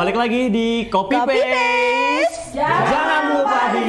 Balik lagi di Kopi Paste. Paste. Jangan lupa di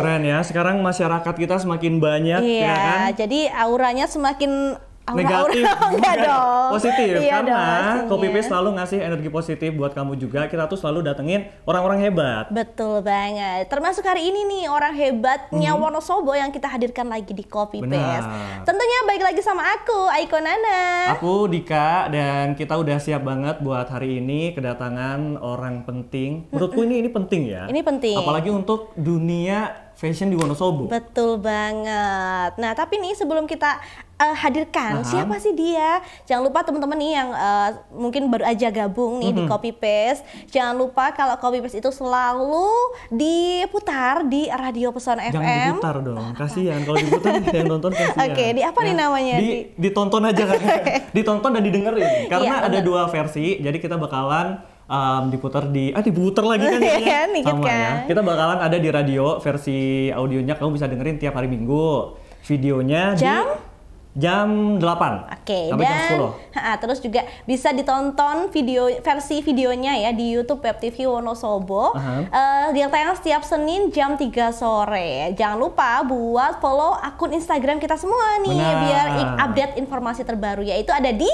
Keren ya, sekarang masyarakat kita semakin banyak ya iya, ya kan? jadi auranya semakin aura, negatif aura, dong. positif iya karena dong, kopi paste iya. selalu ngasih energi positif buat kamu juga kita tuh selalu datengin orang-orang hebat betul banget termasuk hari ini nih orang hebatnya mm -hmm. Wonosobo yang kita hadirkan lagi di kopi paste tentunya baik lagi sama aku Aiko Nana aku Dika dan kita udah siap banget buat hari ini kedatangan orang penting menurutku ini ini penting ya ini penting apalagi untuk dunia fashion di Wonosobo. Betul banget. Nah, tapi nih sebelum kita uh, hadirkan uh siapa sih dia jangan lupa teman-teman nih yang uh, mungkin baru aja gabung nih mm -hmm. di mhm. copy paste jangan lupa kalau copy paste itu selalu diputar di radio pesona FM jangan diputar dong kasihan kalau diputar yang nonton kasihan oke okay, di apa nah, nih namanya di, di... ditonton aja kan ditonton dan didengerin iya, karena iya, ada dua versi jadi kita bakalan um, diputar di ah diputar lagi kan iya, ya sama ya. kan. ya kita bakalan ada di radio versi audionya kamu bisa dengerin tiap hari minggu videonya jam di jam 8. Oke, okay, dan jam 10. Ha, terus juga bisa ditonton video versi videonya ya di YouTube Web TV Wonosobo. Uh -huh. uh, yang tayang setiap Senin jam 3 sore. Jangan lupa buat follow akun Instagram kita semua nih Benar. biar update informasi terbaru yaitu ada di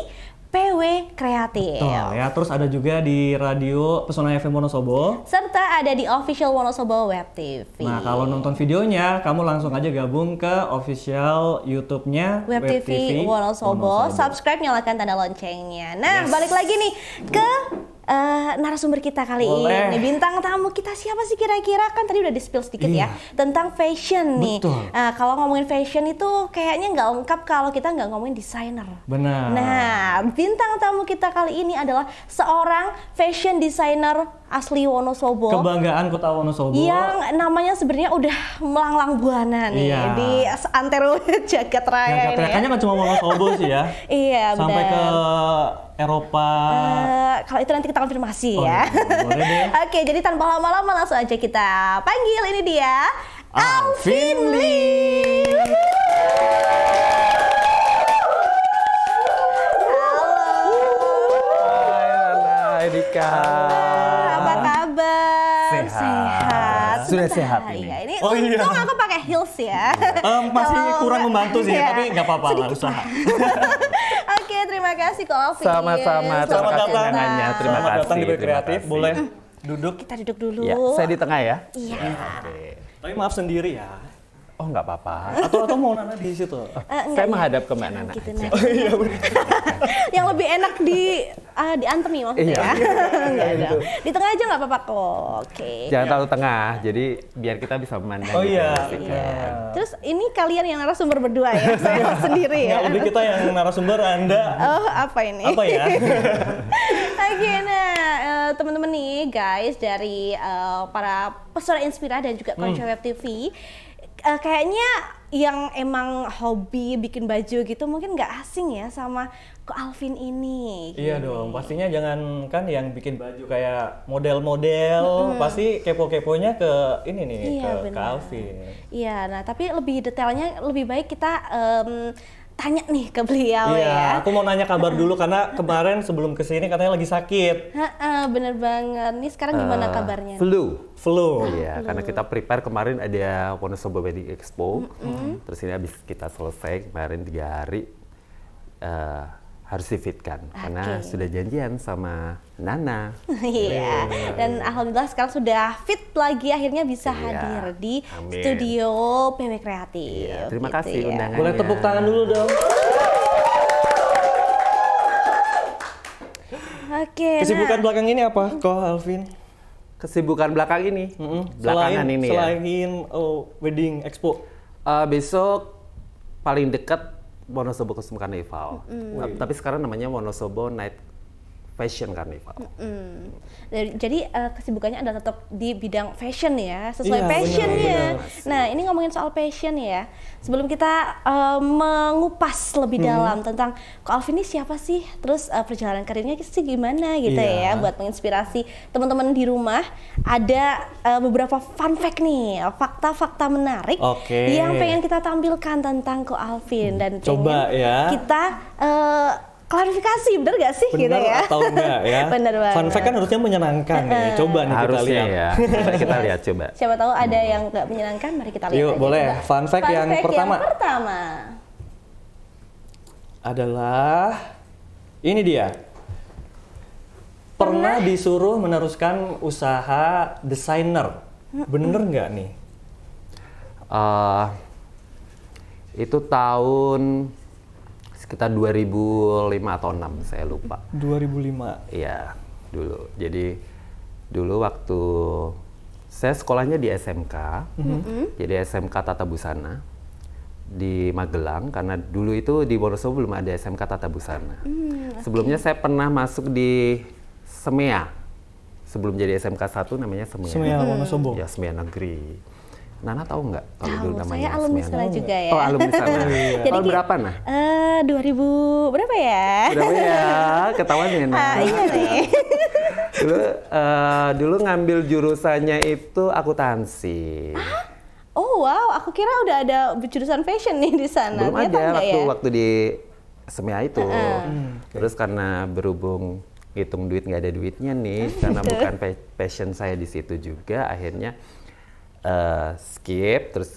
PW Kreatif. Betul, ya. Terus ada juga di radio Pesona FM Wonosobo. Serta ada di official Wonosobo Web TV. Nah, kalau nonton videonya, kamu langsung aja gabung ke official YouTube-nya Web, Web TV, TV Wonosobo. Wonosobo. Subscribe, nyalakan tanda loncengnya. Nah, yes. balik lagi nih ke uh, narasumber kita kali Boleh. ini. Bintang tamu kita siapa sih kira-kira? Kan tadi udah di-spill sedikit ya, iya. ya tentang fashion Betul. nih. Eh, uh, kalau ngomongin fashion itu kayaknya nggak lengkap kalau kita nggak ngomongin desainer. Benar. Nah, bintang tamu kita kali ini adalah seorang fashion designer asli Wonosobo. Kebanggaan Kota Wonosobo. Yang namanya sebenarnya udah melanglang buana nih iya. di antero jagat raya. Jagat raya kayaknya nggak cuma Wonosobo sih ya. iya, Sampai ke Eropa. Uh, kalau itu nanti kita konfirmasi oh, ya. Iya. Oke, jadi tanpa lama-lama langsung aja kita panggil ini dia Alvin Lee. Halo. Hai Edika. Halo. sudah sehat iya, ini. Ya, ini oh iya. Untung aku pakai heels ya. Um, masih Kalau kurang membantu sih, iya. tapi nggak apa-apa lah usaha. Oke, terima kasih Ko Sama-sama. Terima kasih nanya. Terima kasih. Datang di kreatif, boleh iya. duduk. Kita duduk dulu. Ya, saya di tengah ya. Iya. Tapi maaf sendiri ya oh nggak apa-apa atau atau mau Nana di situ uh, saya iya. menghadap ke Mbak Nana gitu, aja. Oh, iya, yang lebih enak di uh, di antemi maksudnya iya. ya iya, iya, gitu. di tengah aja nggak apa-apa kok oke okay. jangan terlalu tengah jadi biar kita bisa memandang oh iya, gitu, iya. terus ini kalian yang narasumber berdua ya saya sendiri ya nggak, lebih kita yang narasumber anda oh apa ini apa ya oke nah uh, teman-teman nih guys dari uh, para pesona Inspira dan juga Konco hmm. Web TV uh, kayaknya yang emang hobi bikin baju gitu mungkin nggak asing ya sama ke Alvin ini. Iya Gini. Iya dong, pastinya jangan kan yang bikin baju kayak model-model, -hmm. pasti kepo-keponya ke ini nih iya, ke, ke Alvin. Iya, nah tapi lebih detailnya lebih baik kita um, tanya nih ke beliau iya, ya. aku mau nanya kabar dulu karena kemarin sebelum kesini katanya lagi sakit. Heeh, bener banget. Nih sekarang gimana uh, kabarnya? Flu. Flow. Iya, karena kita prepare kemarin ada Wonosobo Wedding Expo. Mm-hmm. Terus ini habis kita selesai kemarin tiga hari uh, harus difitkan okay. karena sudah janjian sama Nana. Iya. yeah. Dan alhamdulillah sekarang sudah fit lagi akhirnya bisa yeah. hadir di Amin. studio PW Kreatif. Yeah. Terima gitu kasih ya. undangannya. Boleh tepuk tangan dulu dong. Oke. Okay, nah. Kesibukan nah. belakang ini apa, Ko Alvin? kesibukan belakang ini, mm-hmm. belakangan selain, ini ya. selain ya. oh, wedding expo. Uh, besok paling dekat Wonosobo Kesemukan Carnival. Mm. Tapi sekarang namanya Wonosobo Night fashion carnival. Mm -hmm. Jadi uh, kesibukannya adalah tetap di bidang fashion ya, sesuai iya, passionnya. Nah ini ngomongin soal passion ya. Sebelum kita uh, mengupas lebih mm-hmm. dalam mm -hmm. tentang Ko Alvin ini siapa sih, terus uh, perjalanan karirnya sih gimana gitu yeah. ya, buat menginspirasi teman-teman di rumah. Ada uh, beberapa fun fact nih, fakta-fakta menarik okay. yang pengen kita tampilkan tentang Ko Alvin dan Coba, ya. kita uh, klarifikasi bener gak sih gitu bener gitu ya atau enggak ya bener banget fun fact kan harusnya menyenangkan ya coba nih harusnya kita lihat ya. kita lihat coba siapa tahu ada hmm. yang nggak menyenangkan mari kita lihat yuk boleh Juga. fun fact fun yang fact pertama yang pertama adalah ini dia pernah, pernah disuruh meneruskan usaha desainer bener nggak nih uh, itu tahun sekitar 2005 atau 6 saya lupa. 2005. Iya, dulu. Jadi dulu waktu saya sekolahnya di SMK. Mm -hmm. Jadi SMK Tata Busana di Magelang karena dulu itu di Wonosobo belum ada SMK Tata Busana. Mm, okay. Sebelumnya saya pernah masuk di Semea. Sebelum jadi SMK 1 namanya Semea. Semea Wonosobo. Ya, Semea Negeri. Nana tahu nggak kalau dulu namanya saya alumni sana juga ya. Oh, alumni sana. Iya. Jadi Tahun berapa nah? Eh, uh, 2000 berapa ya? Berapa ya? Ketahuan ya, Nana. Uh, iya nih. dulu uh, dulu ngambil jurusannya itu akuntansi. Ah? Oh wow, aku kira udah ada jurusan fashion nih di sana. Belum Dia ada waktu ya? waktu di SMA itu. Uh -uh. Hmm. hmm Terus karena berhubung hitung duit nggak ada duitnya nih, karena bukan passion saya di situ juga, akhirnya uh, skip terus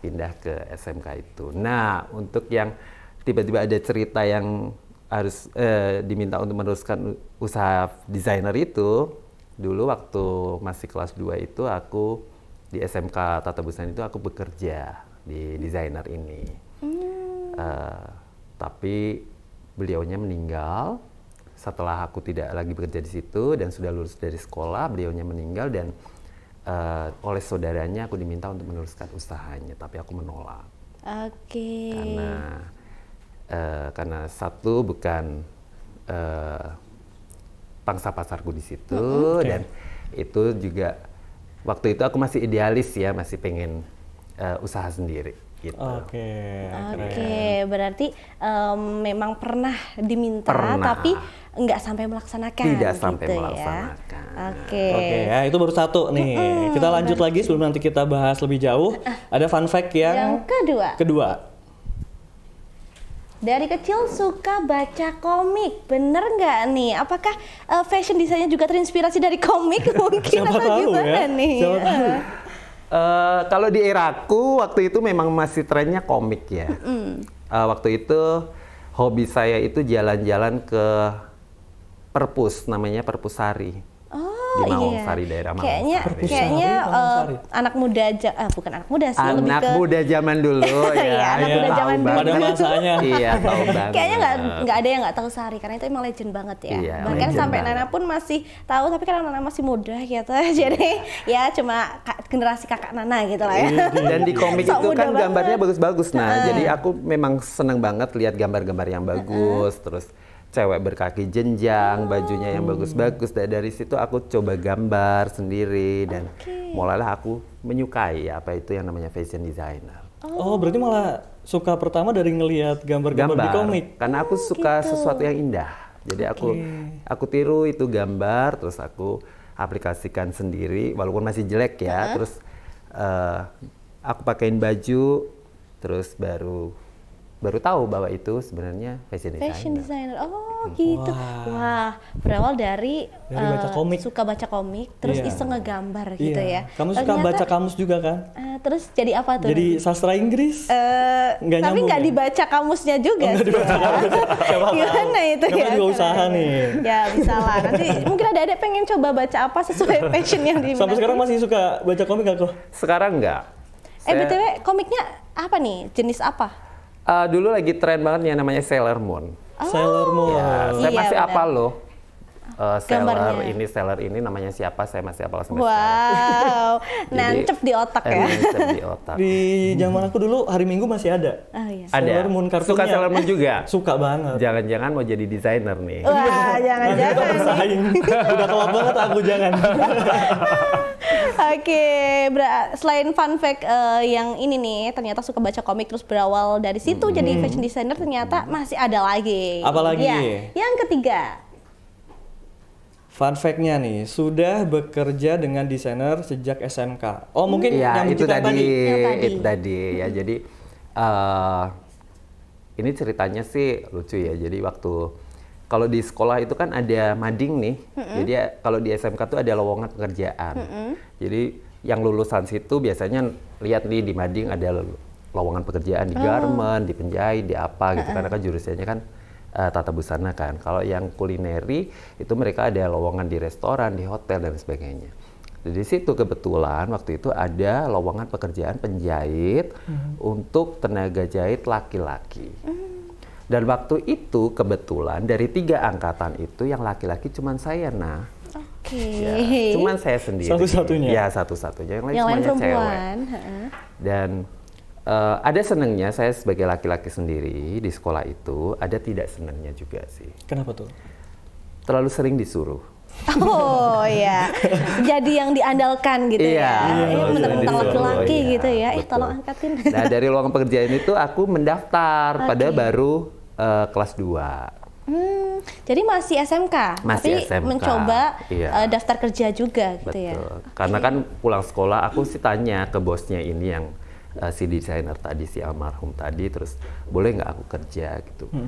pindah ke SMK itu. Nah, untuk yang tiba-tiba ada cerita yang harus uh, diminta untuk meneruskan usaha desainer itu, dulu waktu masih kelas 2 itu aku di SMK Tata Busan itu aku bekerja di desainer ini. Hmm. Uh, tapi beliaunya meninggal setelah aku tidak lagi bekerja di situ dan sudah lulus dari sekolah, beliaunya meninggal dan uh, oleh saudaranya aku diminta untuk meneruskan usahanya, tapi aku menolak. Oke. Okay. Karena uh, karena satu bukan uh, pangsa pasarku di situ okay. dan itu juga waktu itu aku masih idealis ya, masih pengen uh, usaha sendiri. Gitu. Oke. Okay, Oke, okay, berarti um, memang pernah diminta pernah. tapi nggak sampai melaksanakan. Tidak gitu sampai ya? melaksanakan. Oke. Okay. Oke okay, ya, itu baru satu nih. Mm -hmm, kita lanjut berarti. lagi sebelum nanti kita bahas lebih jauh. Eh. Ada fun fact yang, yang kedua. Kedua. Dari kecil suka baca komik, bener nggak nih? Apakah uh, fashion desainnya juga terinspirasi dari komik mungkin Siapa atau tahu, ya. gimana ya? nih? Siapa tahu. Eh, kalau di eraku waktu itu memang masih trennya komik ya. Mm. Uh, waktu itu hobi saya itu jalan-jalan ke perpus namanya perpusari. Oh, di iya. daerah Kayaknya kayaknya uh, anak muda aja eh, bukan anak muda sih anak lebih ke muda zaman dulu ya. iya, anak iya, muda zaman dulu. Pada masanya. iya, tahu banget. Kayaknya nggak nggak ada yang nggak tahu Sari karena itu emang legend banget ya. Iya, Bahkan sampai banget. Nana pun masih tahu tapi karena Nana masih muda gitu. Jadi ya cuma generasi kakak Nana gitu lah ya. Iya, dan di komik itu kan gambarnya bagus-bagus nah. Jadi aku memang seneng banget lihat gambar-gambar yang bagus terus cewek berkaki jenjang, bajunya yang bagus-bagus. Hmm. dari situ aku coba gambar sendiri dan okay. mulailah aku menyukai apa itu yang namanya fashion designer. Oh, oh berarti malah suka pertama dari ngelihat gambar-gambar di komik. Karena aku oh, suka gitu. sesuatu yang indah. Jadi okay. aku aku tiru itu gambar terus aku aplikasikan sendiri walaupun masih jelek ya. Uh -huh. Terus uh, aku pakein baju terus baru baru tahu bahwa itu sebenarnya fashion designer. Fashion designer. Oh, gitu. Wah, Wah berawal dari, dari baca eh, komik. suka baca komik, terus yeah. iseng ngegambar yeah. gitu iya. ya. Kamu suka Ternyata, baca kamus juga kan? Uh, terus jadi apa tuh? Jadi sastra Inggris? Uh, nggak tapi nggak ya? dibaca kamusnya juga oh, sih. ya. Gimana itu Kamu ya? juga usaha nih. Ya, bisa lah. Nanti mungkin ada ada pengen coba baca apa sesuai passion yang di. Sampai sekarang masih suka baca komik aku? Sekarang nggak. Eh, Saya... BTW komiknya apa nih? Jenis apa? uh, dulu lagi tren banget yang namanya Sailor Moon. Oh. Sailor Moon. Ya, saya iya, masih apa loh uh, seller ini seller ini namanya siapa saya masih apa sampai wow. nancep di otak eh, ya. di otak. Di zaman aku dulu hari Minggu masih ada. Oh, iya. Ada. Suka seller Moon juga. Suka banget. Jangan-jangan mau jadi desainer nih. Wah, jangan-jangan. bersaing. Udah telat banget aku jangan. Oke, okay. selain fun fact uh, yang ini nih, ternyata suka baca komik terus berawal dari situ hmm. jadi fashion designer ternyata masih ada lagi. Apalagi? Ya, yang ketiga. Fun fact-nya nih, sudah bekerja dengan desainer sejak SMK. Oh, mungkin hmm. ya, yang itu tadi, tadi. Itu tadi ya. Hmm. Jadi uh, ini ceritanya sih lucu ya. Jadi waktu kalau di sekolah itu kan ada mading nih. hmm Jadi ya, kalau di SMK tuh ada lowongan pekerjaan. hmm Jadi yang lulusan situ biasanya lihat nih di mading ada lowongan pekerjaan di oh. garment, di penjahit, di apa gitu. Mm-hmm. Karena kan jurusannya kan uh, tata busana kan. Kalau yang kulineri itu mereka ada lowongan di restoran, di hotel dan sebagainya. Nah, di situ kebetulan waktu itu ada lowongan pekerjaan penjahit hmm. untuk tenaga jahit laki-laki. Hmm. Dan waktu itu kebetulan dari tiga angkatan itu yang laki-laki cuma saya nah. Oke. Okay. Ya, cuman saya sendiri. Satu-satunya. Ya satu-satunya. Yang lain yang semuanya cewek. Dan Uh, ada senangnya saya sebagai laki-laki sendiri di sekolah itu ada tidak senangnya juga sih. Kenapa tuh? Terlalu sering disuruh. Oh iya, jadi yang diandalkan gitu iya, ya. Iya, mentang eh, iya, laki-laki iya, gitu ya. Eh tolong angkatin. Nah dari ruang pekerjaan itu aku mendaftar okay. pada baru uh, kelas 2. Hmm, jadi masih SMK, masih tapi SMK. mencoba iya. uh, daftar kerja juga gitu ya? Betul. ya. Karena kan pulang sekolah aku sih tanya ke bosnya ini yang uh, si desainer tadi si almarhum tadi terus boleh nggak aku kerja gitu hmm.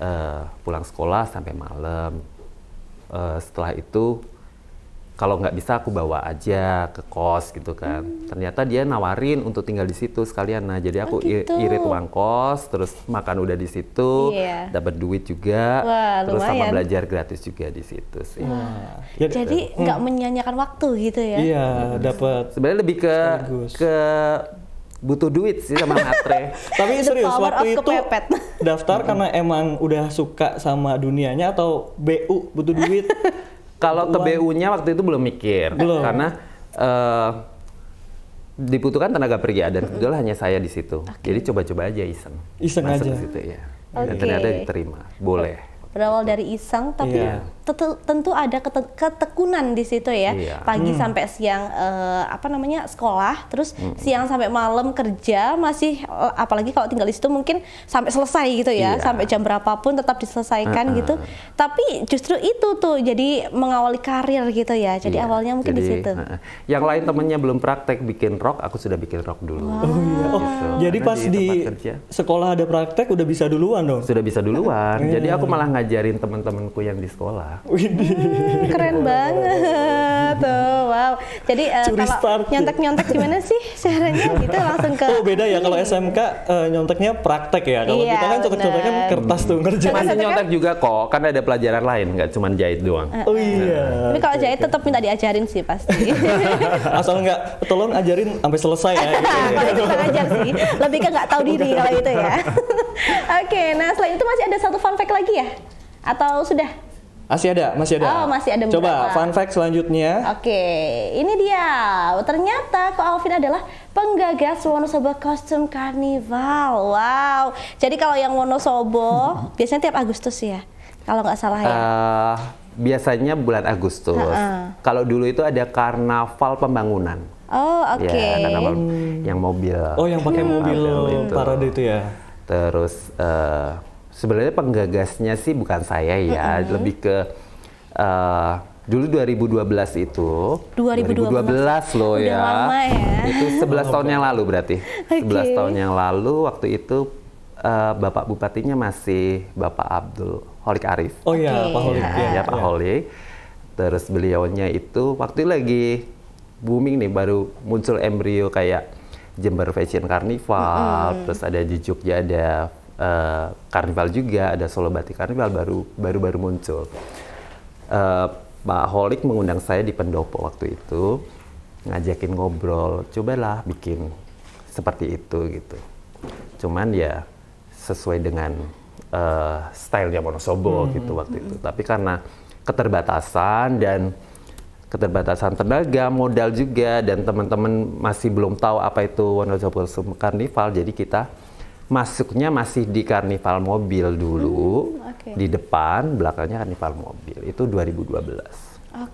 uh, pulang sekolah sampai malam uh, setelah itu kalau nggak bisa aku bawa aja ke kos gitu kan. Hmm. Ternyata dia nawarin untuk tinggal di situ sekalian. Nah, jadi aku oh, gitu. irit uang kos, terus makan udah di situ, yeah. dapat duit juga, Wah, terus lumayan. sama belajar gratis juga di situ sih. Wah. Ya, Jadi hmm. nggak hmm. menyanyikan waktu gitu ya? Iya, dapat. Sebenarnya lebih ke Sekaligus. ke butuh duit sih sama matre. Tapi serius waktu itu kepepet. daftar karena emang udah suka sama dunianya atau BU butuh duit? Kalau ke BU-nya waktu itu belum mikir belum. karena uh, dibutuhkan tenaga pria dan kebetulan hanya saya di situ. Okay. Jadi coba-coba aja iseng. Iseng Masuk aja. di situ ya. Okay. Dan ternyata diterima. Boleh. Berawal dari iseng tapi yeah tentu ada ketekunan di situ ya. Iya. Pagi hmm. sampai siang uh, apa namanya sekolah, terus hmm. siang sampai malam kerja masih eh, apalagi kalau tinggal di situ mungkin sampai selesai gitu ya, iya. sampai jam berapapun tetap diselesaikan uh -huh. gitu. Tapi justru itu tuh jadi mengawali karir gitu ya. Jadi iya. awalnya mungkin jadi, di situ. Uh, yang lain temennya belum praktek bikin rok, aku sudah bikin rok dulu. Wow. Oh iya. Oh, gitu. Jadi pas di, di sekolah ada praktek udah bisa duluan dong. Sudah bisa duluan. Iya. Jadi aku malah ngajarin teman-temanku yang di sekolah Hmm, keren banget. Tuh, oh, wow. Jadi uh, kalau nyontek-nyontek gimana sih caranya gitu langsung ke Oh, beda ya kalau SMK uh, eh, nyonteknya praktek ya. Kalau iya, kita kan nyontek-nyontek kan kertas tuh ngerjain. Masih nyontek juga kok, karena ada pelajaran lain nggak cuma jahit doang. Eh, oh iya. Nah. Tapi kalau jahit tetap minta diajarin sih pasti. Asal nggak tolong ajarin sampai selesai ya. Gitu. gitu. ajar sih, lebih ke nggak tahu diri kalau itu ya. Oke, okay, nah selain itu masih ada satu fun fact lagi ya? Atau sudah? Masih ada, masih ada. Oh, masih ada beberapa. Coba fun fact selanjutnya. Oke, ini dia. Ternyata Ko Alvin adalah penggagas Wonosobo Costume Carnival. Wow. Jadi kalau yang Wonosobo biasanya tiap Agustus ya. Kalau nggak salah ya. Uh, biasanya bulan Agustus. Uh -uh. Kalau dulu itu ada karnaval pembangunan. Oh, ya, oke. Okay. Ya, karnaval hmm. yang mobil. Oh, yang pakai hmm. mobil, mobil itu. parade itu ya. Terus uh, sebenarnya penggagasnya sih bukan saya ya, mm-hmm. lebih ke uh, dulu 2012 itu 2012, 2012 loh ya. Lama ya. Itu 11 tahun yang lalu berarti. Okay. 11 tahun yang lalu waktu itu uh, Bapak Bupatinya masih Bapak Abdul Holik Arif. Oh iya, okay. Pak Holik. Ya, ya, Pak iya. Holik. Terus beliaunya itu waktu itu lagi booming nih baru muncul embrio kayak Jember Fashion Carnival, mm -hmm. terus ada di Jogja ada Eh, karnival juga ada Solo Batik Karnival baru baru baru muncul. Uh, Pak Holik mengundang saya di pendopo waktu itu ngajakin ngobrol, cobalah bikin seperti itu gitu. Cuman ya sesuai dengan uh, stylenya Monosobo hmm. gitu waktu itu. Hmm. Tapi karena keterbatasan dan keterbatasan tenaga, modal juga dan teman-teman masih belum tahu apa itu Wonosobo Carnival, jadi kita masuknya masih di karnival mobil dulu hmm, okay. di depan belakangnya karnival mobil itu 2012 okay.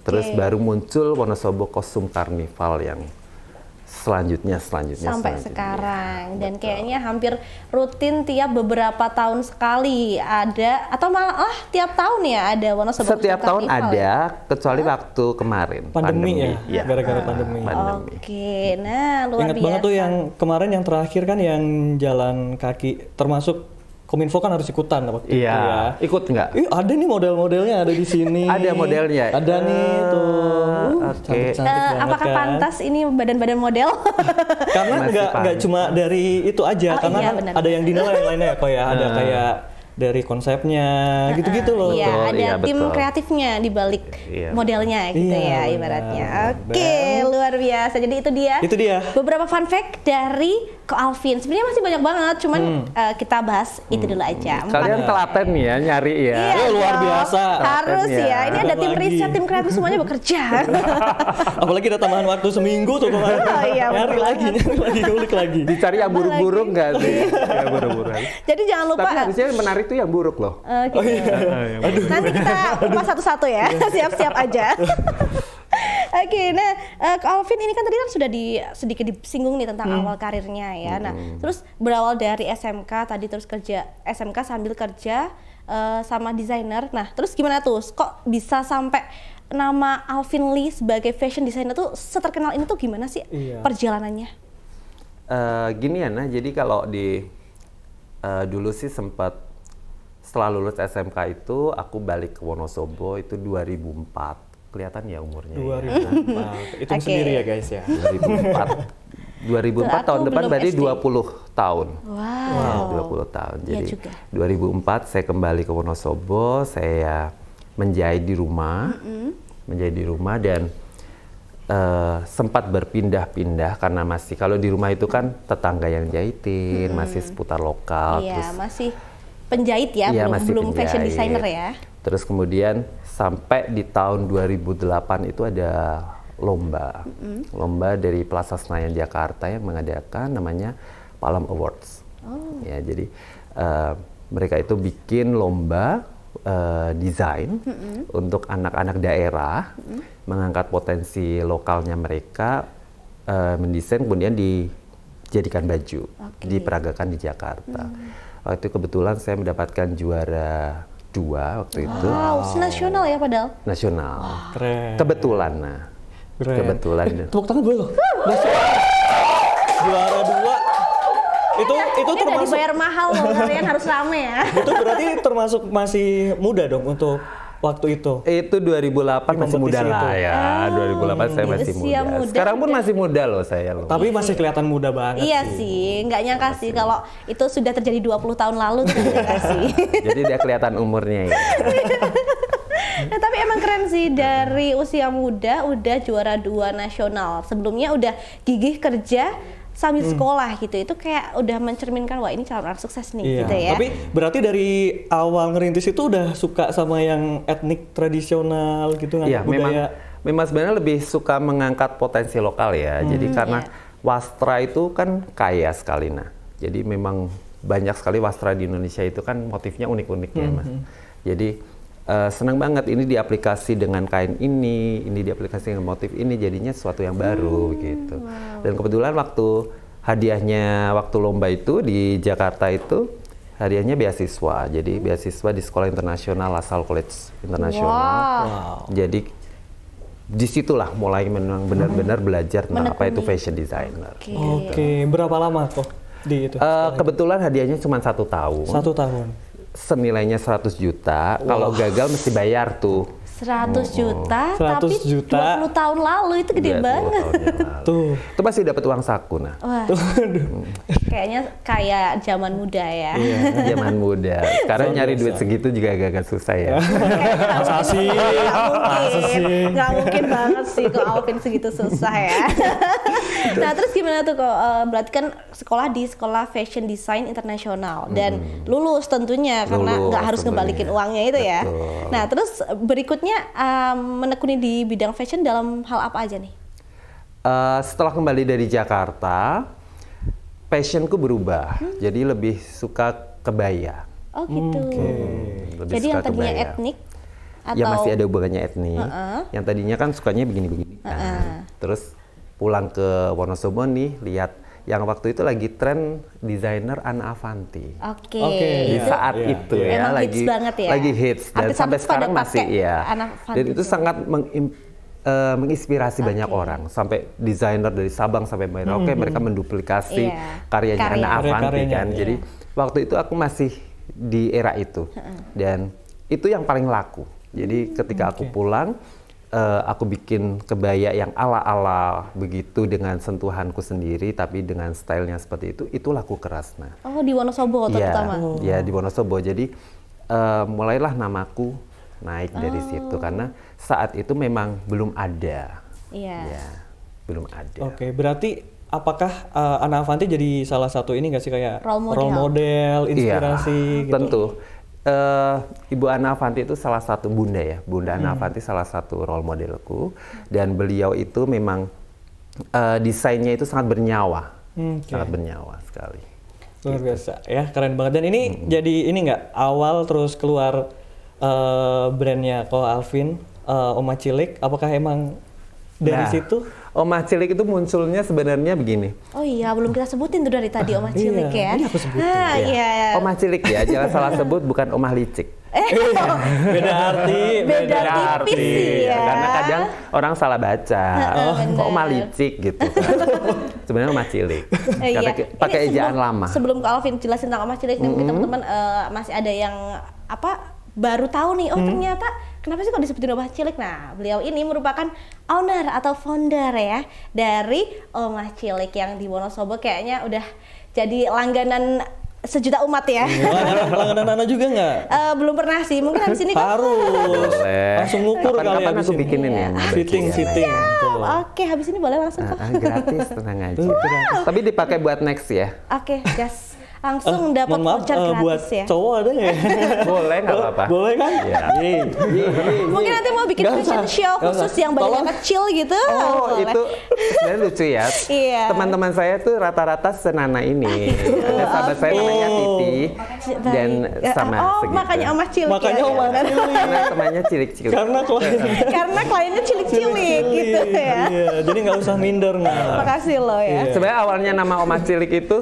terus baru muncul Wonosobo kostum karnival yang selanjutnya selanjutnya sampai selanjutnya. sekarang dan Betul. kayaknya hampir rutin tiap beberapa tahun sekali ada atau malah oh, tiap tahun ya ada Wonosobo setiap tahun ya? ada ya? kecuali huh? waktu kemarin pandemi, ya? pandemi ya gara-gara ya. pandemi, pandemi. oke okay. nah luar Ingat biasa banget tuh yang kemarin yang terakhir kan yang jalan kaki termasuk Kominfo kan harus ikutan dapat iya. itu ya. Ikut nggak? Ih, ada nih model-modelnya ada di sini. ada modelnya. Ada uh, nih ah, tuh. Uh, okay. cantik, -cantik uh, eh, apakah kan. pantas ini badan-badan model? karena nggak nggak cuma dari itu aja, oh, karena iya, kan bener, ada yang dinilai lainnya ya, kok ya. Ada ah. kayak dari konsepnya ah, gitu-gitu loh. Iya, ada iya, tim betul. kreatifnya di balik iya. modelnya gitu iya, ya ibaratnya. Oke, luar biasa. Jadi itu dia. Itu dia. Beberapa fun fact dari ke Alvin. Sebenarnya masih banyak banget, cuman hmm. uh, kita bahas hmm. itu dulu aja. Empat. Kalian telaten nih ya nyari ya. Iya, oh, luar biasa. Harus ya. ya. Ini ada tim riset, tim kreatif semuanya bekerja. Apalagi ada tambahan waktu seminggu tuh Oh, iya, nyari lagi, nyari lagi, ulik lagi. Dicari yang buruk-buruk -buruk sih? ya buruk-buruk. Jadi jangan lupa. Tapi habisnya menarik tuh yang buruk loh. Oke. Okay. Oh, iya. Nanti kita kupas satu-satu ya. Siap-siap aja. Oke, okay, nah uh, Alvin ini kan tadi kan sudah di, sedikit disinggung nih tentang hmm. awal karirnya ya. Nah, hmm. Nah, terus berawal dari SMK tadi terus kerja SMK sambil kerja uh, sama desainer. Nah, terus gimana tuh? Kok bisa sampai nama Alvin Lee sebagai fashion designer tuh seterkenal ini tuh gimana sih iya. perjalanannya? Uh, gini ya, nah jadi kalau di uh, dulu sih sempat setelah lulus SMK itu aku balik ke Wonosobo itu 2004 kelihatan ya umurnya. 2004. Ya. okay. sendiri ya guys ya. 2004. 2004 tahun depan berarti 20 tahun. Wow. wow. 20 tahun. Iya Jadi ya juga. 2004 saya kembali ke Wonosobo, saya menjahit di rumah. Mm -hmm. Menjahit di rumah dan uh, sempat berpindah-pindah karena masih kalau di rumah itu kan tetangga yang jahitin, hmm. masih seputar lokal, iya, terus masih penjahit ya, ya belum, masih belum penjahit. fashion designer ya. Terus kemudian sampai di tahun 2008 itu ada lomba, mm -hmm. lomba dari Plaza Senayan Jakarta yang mengadakan namanya Palam Awards. Oh. Ya, jadi uh, mereka itu bikin lomba uh, desain mm -hmm. untuk anak-anak daerah mm -hmm. mengangkat potensi lokalnya mereka uh, mendesain kemudian dijadikan baju, okay. diperagakan di Jakarta. Mm waktu itu kebetulan saya mendapatkan juara dua waktu wow. itu. Wow, nasional ya padahal? Nasional. Wow. Keren. Kebetulan nah. Keren. Kebetulan. Eh, tepuk tangan gue loh. Juara dua. Itu ya, itu termasuk dibayar mahal loh, kalian harus rame ya. itu berarti termasuk masih muda dong untuk waktu itu? Itu 2008 masih muda itu? lah ya. Oh, 2008 saya masih muda. muda. Sekarang pun masih muda loh saya loh. Tapi masih kelihatan muda banget. Iya sih, nggak nyangka masih. sih kalau itu sudah terjadi 20 tahun lalu tuh sih. Jadi dia kelihatan umurnya ya. Nah, tapi emang keren sih dari usia muda udah juara dua nasional. Sebelumnya udah gigih kerja sambil hmm. sekolah gitu itu kayak udah mencerminkan wah ini calon orang sukses nih iya. gitu ya tapi berarti dari awal ngerintis itu udah suka sama yang etnik tradisional gitu kan iya, budaya memang, memang sebenarnya lebih suka mengangkat potensi lokal ya hmm, jadi iya. karena iya. wastra itu kan kaya sekali nah jadi memang banyak sekali wastra di Indonesia itu kan motifnya unik unik ya, hmm. mas hmm. jadi Eh, senang banget ini diaplikasi dengan kain ini, ini diaplikasi dengan motif ini, jadinya sesuatu yang baru hmm, gitu. Wow. Dan kebetulan waktu hadiahnya waktu lomba itu di Jakarta itu hadiahnya beasiswa. Jadi hmm. beasiswa di sekolah internasional asal College Internasional. Wow. wow. Jadi disitulah mulai memang benar-benar hmm. belajar tentang apa itu fashion designer. Oke, okay. gitu. okay. berapa lama kok di itu? Uh, kebetulan hadiahnya cuma satu tahun. Satu tahun senilainya 100 juta, kalau gagal mesti bayar tuh. 100 oh, juta, 100 tapi juta. 20 tahun lalu itu gede iya, banget. Tuh, itu masih dapat uang saku nah. Wah. Tuh, aduh. Kayaknya kayak zaman muda ya. Iya, zaman muda. Sekarang zaman nyari besar. duit segitu juga agak-agak susah ya. Masa sih? mungkin. Gak mungkin banget sih kok Alvin segitu susah ya. nah, terus gimana tuh kok eh, berarti kan sekolah di sekolah fashion design internasional dan hmm. lulus tentunya karena nggak harus tentunya. ngebalikin uangnya itu ya. Betul. Nah, terus berikutnya akhirnya uh, menekuni di bidang fashion dalam hal apa aja nih? Uh, setelah kembali dari Jakarta, passionku berubah. Hmm. Jadi lebih suka kebaya. Oh gitu. Okay. Hmm, lebih Jadi yang tadinya kebaya. etnik ya, atau ya masih ada hubungannya etnik. Uh -uh. Yang tadinya kan sukanya begini-begini. Uh -uh. terus pulang ke Wonosobo nih lihat yang waktu itu lagi tren desainer Anna Avanti. Oke. Okay. okay. Di iya, saat yeah. itu yeah. ya lagi hits banget ya. lagi hits dan Artis sampai sekarang masih ya. Dan itu, juga. sangat meng uh, eh, menginspirasi okay. banyak orang sampai desainer dari Sabang sampai Merauke mm -hmm. mereka hmm. menduplikasi yeah. karyanya Karya. Ana Avanti Karya kan. Iya. Jadi waktu itu aku masih di era itu dan itu yang paling laku. Jadi ketika okay. aku pulang uh, aku bikin kebaya yang ala-ala begitu dengan sentuhanku sendiri tapi dengan stylenya seperti itu itu laku keras, nah. oh di Wonosobo ya, terutama oh. ya di Wonosobo jadi uh, mulailah namaku naik oh. dari situ karena saat itu memang belum ada Iya. ya belum ada oke okay, berarti apakah uh, Ana Avanti jadi salah satu ini nggak sih kayak role model, role model inspirasi iya, gitu? tentu uh, Ibu Ana Avanti itu salah satu bunda ya, Bunda Ana hmm. salah satu role modelku dan beliau itu memang uh, desainnya itu sangat bernyawa, hmm, okay. sangat bernyawa sekali. Luar gitu. biasa gitu. ya, keren banget. Dan ini hmm. jadi ini nggak awal terus keluar uh, brandnya Ko Alvin, uh, Oma Cilik, apakah emang dari nah, situ? omah cilik itu munculnya sebenarnya begini. Oh iya, belum kita sebutin tuh dari tadi omah ah, cilik iya, ya. Ini aku sebutin. Ah, iya. iya. Omah cilik ya, jangan salah sebut bukan omah licik. Eh, iya. oh. beda arti, beda, beda arti. Tipis ya. Karena kadang orang salah baca. Oh, kok omah licik gitu. Sebenarnya omah cilik. Eh, iya. pakai ejaan lama. Sebelum ke Alvin jelasin tentang omah cilik, mm -hmm. teman-teman uh, masih ada yang apa baru tahu nih, oh hmm. ternyata Kenapa sih kok disebutin rumah cilik? Nah, beliau ini merupakan owner atau founder ya dari rumah cilik yang di Wonosobo kayaknya udah jadi langganan sejuta umat ya. Iya, langganan, juga nggak? Uh, belum pernah sih. Mungkin habis ini baru. Kan- langsung ngukur kapan, kali kapan aku bikin ya? ini. Iya. Fitting, fitting. Iya. Oke, habis ini boleh langsung ah, kok. Ah, gratis, tenang aja. Wow. Tapi dipakai buat next ya. Oke, okay, gas langsung uh, dapat voucher uh, gratis buat ya. cowok ada nggak? Ya? boleh nggak apa-apa. Boleh kan? Ya. Mungkin nanti mau bikin fashion show khusus yang badannya kecil gitu. Oh boleh. itu Saya lucu ya. Teman-teman saya tuh rata-rata senana ini. Ada sahabat saya namanya Titi dan sama oh, makanya omah cilik. Ya, makanya omah cilik. Karena temannya cilik-cilik. Karena kliennya. Karena kliennya cilik-cilik gitu ya. Iya. Jadi nggak usah minder nggak. Makasih loh ya. Sebenarnya awalnya nama omah cilik itu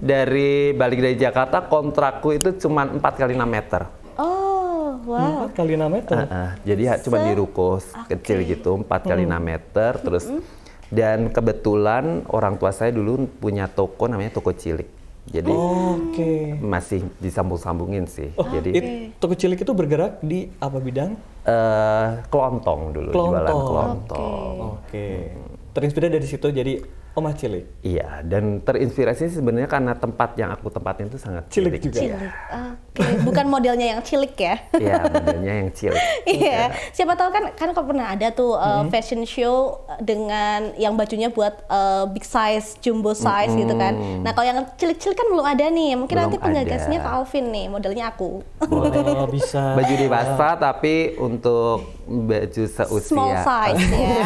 dari balik dari Jakarta kontrakku itu cuma 4 kali 6 meter. Oh, wow. 4 kali 6 meter. Uh -uh. Jadi Se ya cuma di ruko okay. kecil gitu, 4 kali hmm. 6 meter terus hmm. dan kebetulan orang tua saya dulu punya toko namanya toko cilik. Jadi oh, okay. masih disambung-sambungin sih. Oh, Jadi it, toko cilik itu bergerak di apa bidang? Uh, kelontong dulu, kelontong. jualan kelontong. Oke. Okay. Okay. Hmm. Terinspirasi dari situ jadi Oma oh, cilik. Iya, dan terinspirasi sebenarnya karena tempat yang aku tempatin itu sangat cilik, cilik juga. Cilik. Ya. Oke, okay. bukan modelnya yang cilik ya. Iya, modelnya yang cilik. Iya. yeah. Siapa tahu kan kan kok pernah ada tuh uh, mm-hmm. fashion show dengan yang bajunya buat uh, big size, jumbo size mm-hmm. gitu kan. Nah, kalau yang cilik-cilik kan belum ada nih. Mungkin belum nanti penggagasnya Pak Alvin nih, modelnya aku. Boleh, bisa. Baju dewasa tapi untuk baju seusia. Small size ya.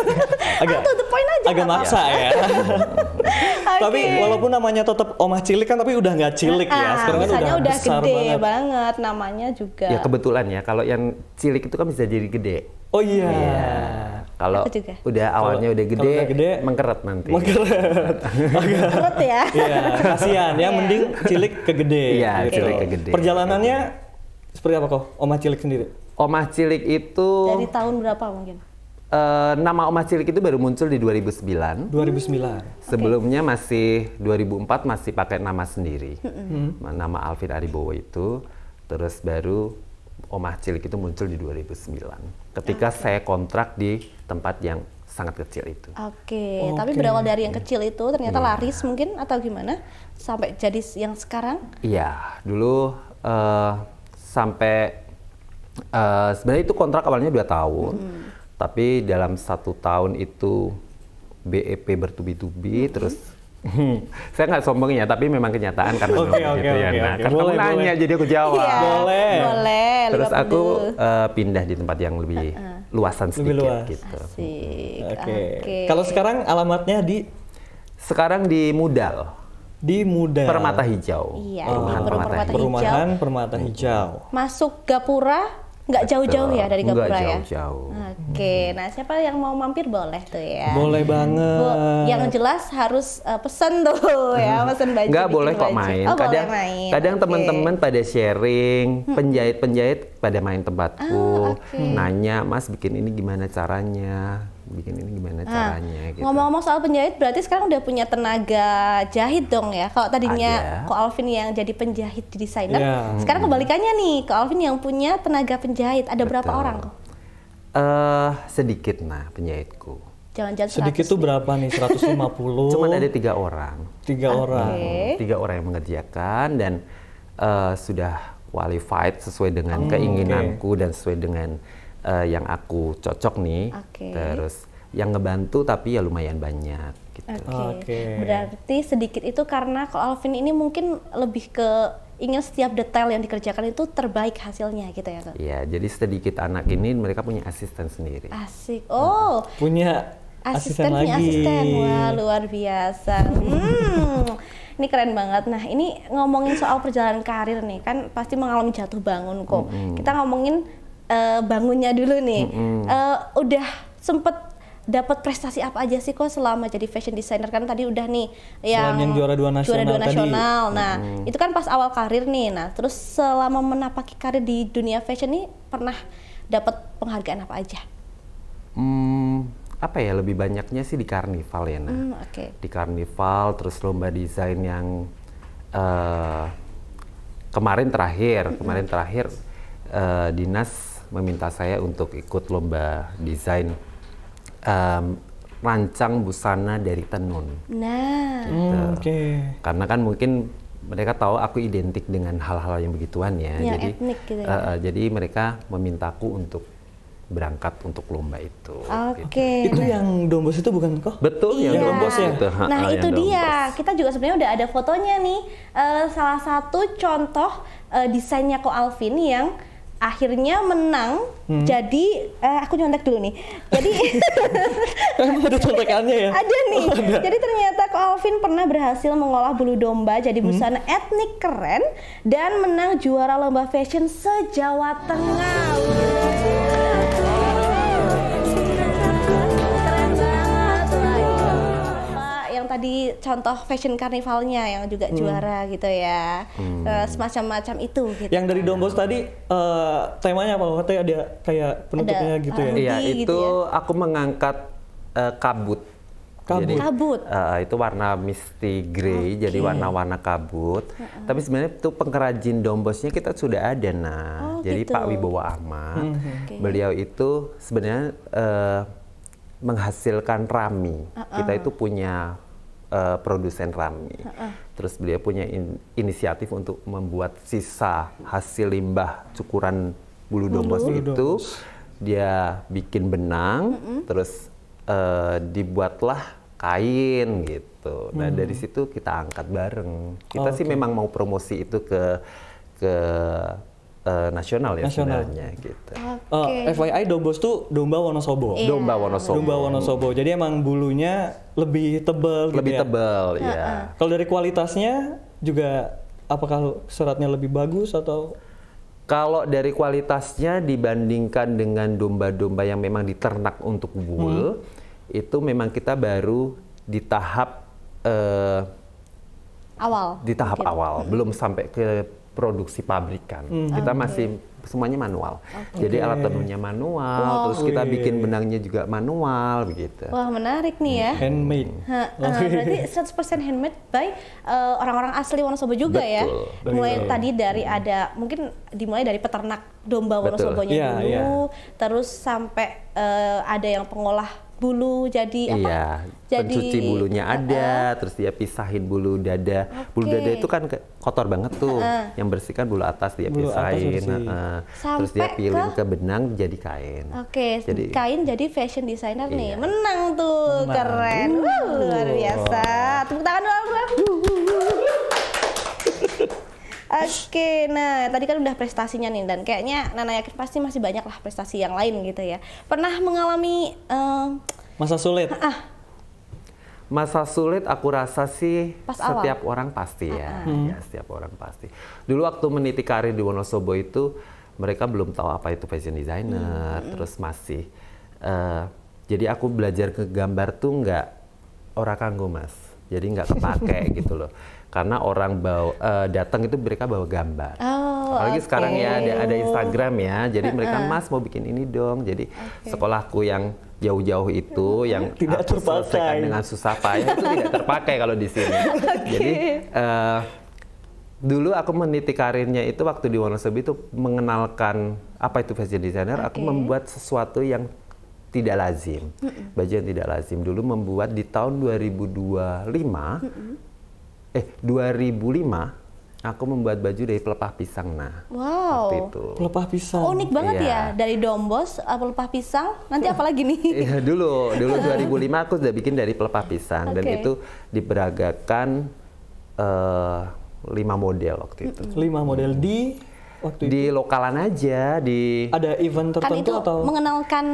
agak to the point aja. Agak maksa ya. okay. Tapi walaupun namanya tetap omah cilik kan tapi udah nggak cilik ya. Ah, Sekarang kan udah, udah besar gede banget. banget namanya juga. Ya kebetulan ya kalau yang cilik itu kan bisa jadi gede. Oh iya. Yeah. Iya. Yeah. Kalau udah awalnya kalo, udah gede, gede mengkeret nanti. Mengkeret. mengkeret ya. Iya, kasihan ya iya. mending cilik ke gede. Iya, gitu. cilik ke gede. Perjalanannya seperti apa kok Omah Cilik sendiri? Omah Cilik itu dari tahun berapa mungkin? Uh, nama Omah Cilik itu baru muncul di 2009. 2009. Sebelumnya okay. masih 2004 masih pakai nama sendiri. Hmm. Nama Alvin Aribowo itu terus baru Omah Cilik itu muncul di 2009. Ketika okay. saya kontrak di tempat yang sangat kecil itu. Oke, okay. okay. tapi berawal dari yang kecil itu ternyata yeah. laris mungkin atau gimana sampai jadi yang sekarang? Iya, yeah. dulu uh, sampai uh, sebenarnya itu kontrak awalnya dua tahun, hmm. tapi dalam satu tahun itu BEP bertubi-tubi, hmm. terus saya nggak sombong ya, tapi memang kenyataan karena okay, okay, gitu okay, ya. Okay, nah, okay. karena boleh, nanya boleh. jadi aku jawab. Iya, boleh. boleh. Terus aku uh, pindah di tempat yang lebih uh-uh. luasan sedikit lebih luas. gitu. Oke. Okay. Okay. Kalau sekarang alamatnya di sekarang di Mudal. Di Mudal. Permata Hijau. Iya, perumahan, oh. perumahan Permata, Permata Hijau. Perumahan Permata Hijau. Masuk Gapura nggak jauh-jauh ya dari Gapura ya? jauh-jauh. Oke, hmm. nah siapa yang mau mampir boleh tuh ya? Boleh hmm. banget. yang jelas harus uh, pesen tuh ya, pesen baju. Nggak boleh kok main. Oh, kadang, Kadang okay. teman-teman pada sharing, hmm. penjahit-penjahit pada main tempatku, ah, okay. nanya, Mas bikin ini gimana caranya? bikin ini gimana nah, caranya nah, gitu. Ngomong-ngomong soal penjahit berarti sekarang udah punya tenaga jahit dong ya. Kalau tadinya Ada. Ko Alvin yang jadi penjahit di desainer, yeah. sekarang hmm. kebalikannya nih, Ko Alvin yang punya tenaga penjahit. Ada Betul. berapa orang kok? Uh, eh, sedikit nah penjahitku. Jangan-jangan sedikit tuh berapa nih? 150. Cuman ada tiga orang. Tiga okay. Ah, orang. Tiga orang yang mengerjakan dan uh, sudah qualified sesuai dengan hmm, keinginanku okay. dan sesuai dengan uh, yang aku cocok nih. Okay. Terus yang ngebantu tapi ya lumayan banyak gitu. Oke. Okay. Okay. Berarti sedikit itu karena kalau Alvin ini mungkin lebih ke ingin setiap detail yang dikerjakan itu terbaik hasilnya gitu ya, Iya, jadi sedikit anak ini mereka punya asisten sendiri. Asik. Oh. Punya asisten, asisten lagi. asisten. Wah, luar biasa. hmm. Ini keren banget. Nah, ini ngomongin soal perjalanan karir nih, kan pasti mengalami jatuh bangun kok. Mm -hmm. Kita ngomongin uh, bangunnya dulu nih. Mm-hmm. Uh, udah sempet dapat prestasi apa aja sih kok selama jadi fashion designer kan tadi udah nih yang, yang juara dua nasional, juara dua nasional. Tadi. nah mm-hmm. itu kan pas awal karir nih nah terus selama menapaki karir di dunia fashion nih pernah dapat penghargaan apa aja hmm, apa ya lebih banyaknya sih di karnival ya nah mm, okay. di karnival terus lomba desain yang uh, kemarin terakhir mm-hmm. kemarin terakhir uh, dinas meminta saya untuk ikut lomba desain um, rancang busana dari tenun. Nah, gitu. hmm, oke. Okay. Karena kan mungkin mereka tahu aku identik dengan hal-hal yang begituan ya. Yang jadi, etnik gitu ya. Uh, uh, jadi mereka memintaku untuk berangkat untuk lomba itu. Oke. Okay, gitu. Itu yang dombos itu bukan kok? Betul iya. yang dombos ya. Itu. Nah, nah itu dia. Dombos. Kita juga sebenarnya udah ada fotonya nih. Uh, salah satu contoh uh, desainnya kok Alvin yang akhirnya menang hmm. jadi uh, aku nyontek dulu nih jadi ada contekannya ya ada nih oh, ada. jadi ternyata Ko Alvin pernah berhasil mengolah bulu domba jadi busana hmm. etnik keren dan menang juara lomba fashion se Jawa Tengah tadi contoh fashion karnivalnya yang juga hmm. juara gitu ya. Hmm. Uh, eh, semacam macam itu gitu. Yang dari Dombos tadi uh, temanya apa? Katanya ada kayak penutupnya ada gitu ya. Iya, gitu itu ya. aku mengangkat uh, kabut. Kabut. Jadi, kabut. Uh, itu warna misty grey, okay. jadi warna-warna kabut. Uh -uh. Tapi sebenarnya itu pengrajin dombosnya kita sudah ada nah. Oh, jadi gitu. Pak Wibowo Ahmad, -hmm. okay. beliau itu sebenarnya uh, menghasilkan rami. Uh -uh. Kita itu punya uh, produsen rami. Uh -uh. Terus beliau punya in inisiatif untuk membuat sisa hasil limbah cukuran bulu dombos bulu. itu. Dia bikin benang, uh -uh. terus uh, dibuatlah kain gitu. Nah dari situ kita angkat bareng. Kita oh, sih okay. memang mau promosi itu ke ke Eh, nasional ya sebenarnya gitu. Okay. Uh, eh, FYI Dombos tuh domba Wonosobo. Yeah. Domba Wonosobo. Domba Wonosobo. Jadi emang bulunya lebih tebal gitu lebih gitu tebal ya. ya. Kalau dari kualitasnya juga apakah seratnya lebih bagus atau kalau dari kualitasnya dibandingkan dengan domba-domba yang memang diternak untuk wool, hmm. itu memang kita baru di tahap uh, awal. Di tahap mungkin. awal, hmm. belum sampai ke produksi pabrikan. Hmm. Kita masih semuanya manual. Okay. Jadi alat tenunnya manual, wow. terus kita bikin benangnya juga manual begitu. Wah, menarik nih ya. Handmade. Heeh. uh, berarti 100% handmade by orang eh, orang-orang asli Wonosobo juga ya. Betul. ya. Dari mulai dari. tadi dari ada mungkin dimulai dari peternak domba Wonosobonya yeah, dulu, yeah. terus sampai uh, ada yang pengolah bulu jadi iya, Jadi pencuci bulunya ada, uh, terus dia pisahin bulu dada. Okay. Bulu dada itu kan kotor banget tuh. Uh, yang bersihkan bulu atas dia bulu pisahin, atas uh, terus dia pilih ke, ke benang jadi kain. Oke, okay, jadi kain jadi fashion designer iya. nih. Menang tuh, Menang. keren. Uh, luar biasa. Tepuk tangan dulu. Uh, Oke, nah tadi kan udah prestasinya nih dan kayaknya Nana yakin pasti masih banyak lah prestasi yang lain gitu ya. Pernah mengalami uh, masa sulit? Ah, masa sulit aku rasa sih Pas setiap awal. orang pasti ya. Iya, hmm. ya setiap orang pasti dulu waktu meniti karir di Wonosobo itu mereka belum tahu apa itu fashion designer hmm. terus masih uh, jadi aku belajar ke gambar tuh nggak ora kanggo mas jadi nggak kepake gitu loh karena orang bawa uh, datang itu mereka bawa gambar. Oh, Apalagi okay. sekarang ya ada ada Instagram ya, jadi uh -uh. mereka Mas mau bikin ini dong. Jadi okay. sekolahku yang jauh-jauh itu yang tidak terpakai dengan susah payah itu tidak terpakai kalau di sini. okay. Jadi uh, dulu aku meniti karirnya itu waktu di Wonosobo itu mengenalkan apa itu fashion designer. Okay. Aku membuat sesuatu yang tidak lazim, baju yang tidak lazim. Dulu membuat di tahun 2025. Mm -mm eh 2005 Aku membuat baju dari pelepah pisang, nah. Wow. waktu itu. Pelepah pisang. Oh, unik banget yeah. ya, dari dombos, eh, pelepah pisang. Nanti apa lagi nih? Iya dulu, dulu 2005 aku sudah bikin dari pelepah pisang okay. dan itu diperagakan uh, eh, lima model waktu itu. Lima model di waktu itu. di lokalan aja di ada event kan tertentu kan itu atau mengenalkan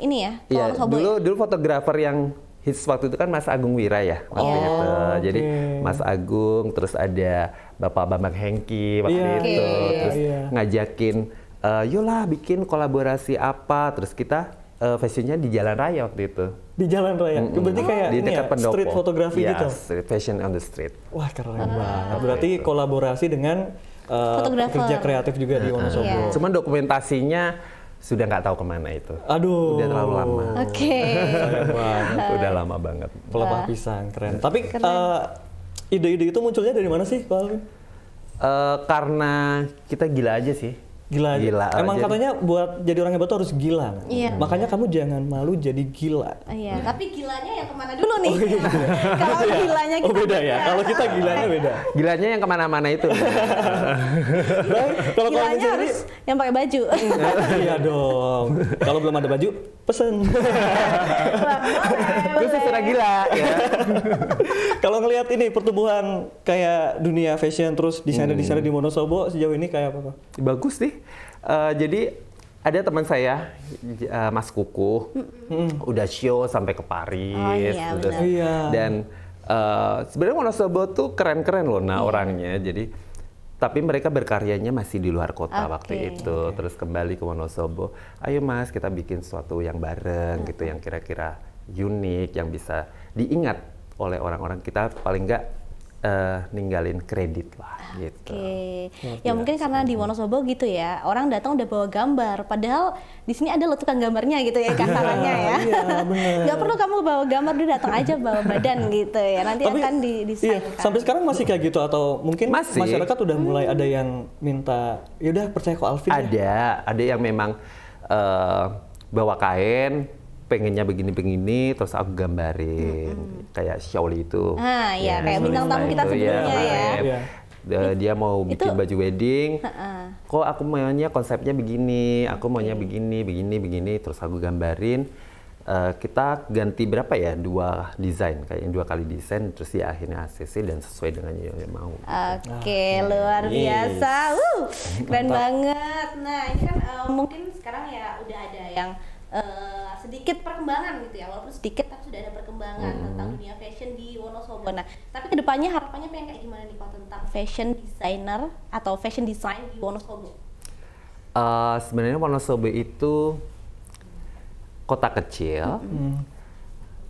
ini ya iya, dulu ya? dulu fotografer yang hits waktu itu kan Mas Agung Wira ya waktu oh, itu. Okay. Jadi Mas Agung terus ada Bapak Bambang Hengki waktu yeah. itu okay. Iya, iya, terus yeah. ngajakin uh, eh, yola bikin kolaborasi apa terus kita uh, fashionnya di jalan raya waktu itu. Di jalan raya. Mm -hmm. Berarti kayak di dekat ya, street fotografi yeah, gitu. Street fashion on the street. Wah, keren ah. banget. Berarti itu. kolaborasi dengan uh, kerja kreatif juga di ah, ah. Wonosobo. Yeah. Cuman dokumentasinya sudah nggak tahu kemana itu. Aduh. Udah terlalu lama. Oke. Okay. udah lama banget. Pelepah pisang, keren. Tapi ide eh, ide-ide itu munculnya dari mana sih, Pak Alvin? Uh, karena kita gila aja sih Gila. gila Emang jadi. katanya buat jadi orang hebat tuh harus gila. Iya. Makanya kamu jangan malu jadi gila. Oh, iya. Hmm. Tapi gilanya yang kemana dulu nih? Oh, iya. Kalau oh, iya. gilanya kita oh, beda ya. Kalau kita gilanya beda. Gilanya yang kemana-mana itu. kalau gilanya harus yang pakai baju. iya dong. Kalau belum ada baju, pesen. Gue secara gila. Ya. kalau ngelihat ini pertumbuhan kayak dunia fashion terus desainer-desainer hmm. di Monosobo sejauh ini kayak apa? Bagus sih uh, jadi ada teman saya uh, Mas Kuku hmm udah show sampai ke Paris oh, iya, udah, iya. dan uh, sebenarnya Wonosobo tuh keren-keren loh nah yeah. orangnya jadi tapi mereka berkaryanya masih di luar kota okay. waktu itu terus kembali ke Wonosobo ayo Mas kita bikin sesuatu yang bareng hmm gitu yang kira-kira unik yang bisa diingat oleh orang-orang kita paling nggak uh, ninggalin kredit lah ah, gitu. Oke. Ya, mungkin karena di Wonosobo gitu ya, orang datang udah bawa gambar, padahal di sini ada lo tukang gambarnya gitu ya kasarannya ya. Iya, Gak perlu kamu bawa gambar, dia datang aja bawa badan gitu ya. Nanti Tapi, akan di desain. Iya, kan. sampai sekarang masih kayak gitu atau mungkin masih. masyarakat udah hmm. mulai ada yang minta, ya udah percaya kok Alvin. Ya. Ada, ya. ada yang memang uh, bawa kain pengennya begini-begini terus aku gambarin mm -hmm. kayak Shaoli itu. Ah ya, ya kayak bintang tamu kita iya, sebelumnya ya. ya. ya. Dia, mau bikin baju wedding. Kok aku maunya konsepnya begini, aku maunya iya. begini, begini, begini terus aku gambarin Uh, kita ganti berapa ya dua desain kayaknya dua kali desain terus ya akhirnya ACC dan sesuai dengan yang dia mau. Oke okay, ah, luar yes. biasa, uh, keren banget. Nah ini kan uh, mungkin sekarang ya udah ada yang Eh, sedikit perkembangan gitu ya walaupun sedikit tapi sudah ada perkembangan hmm. tentang dunia fashion di Wonosobo. Nah, tapi kedepannya harapannya pengen kayak gimana nih pak tentang fashion designer atau fashion design di Wonosobo? Uh, sebenarnya Wonosobo itu kota kecil, hmm.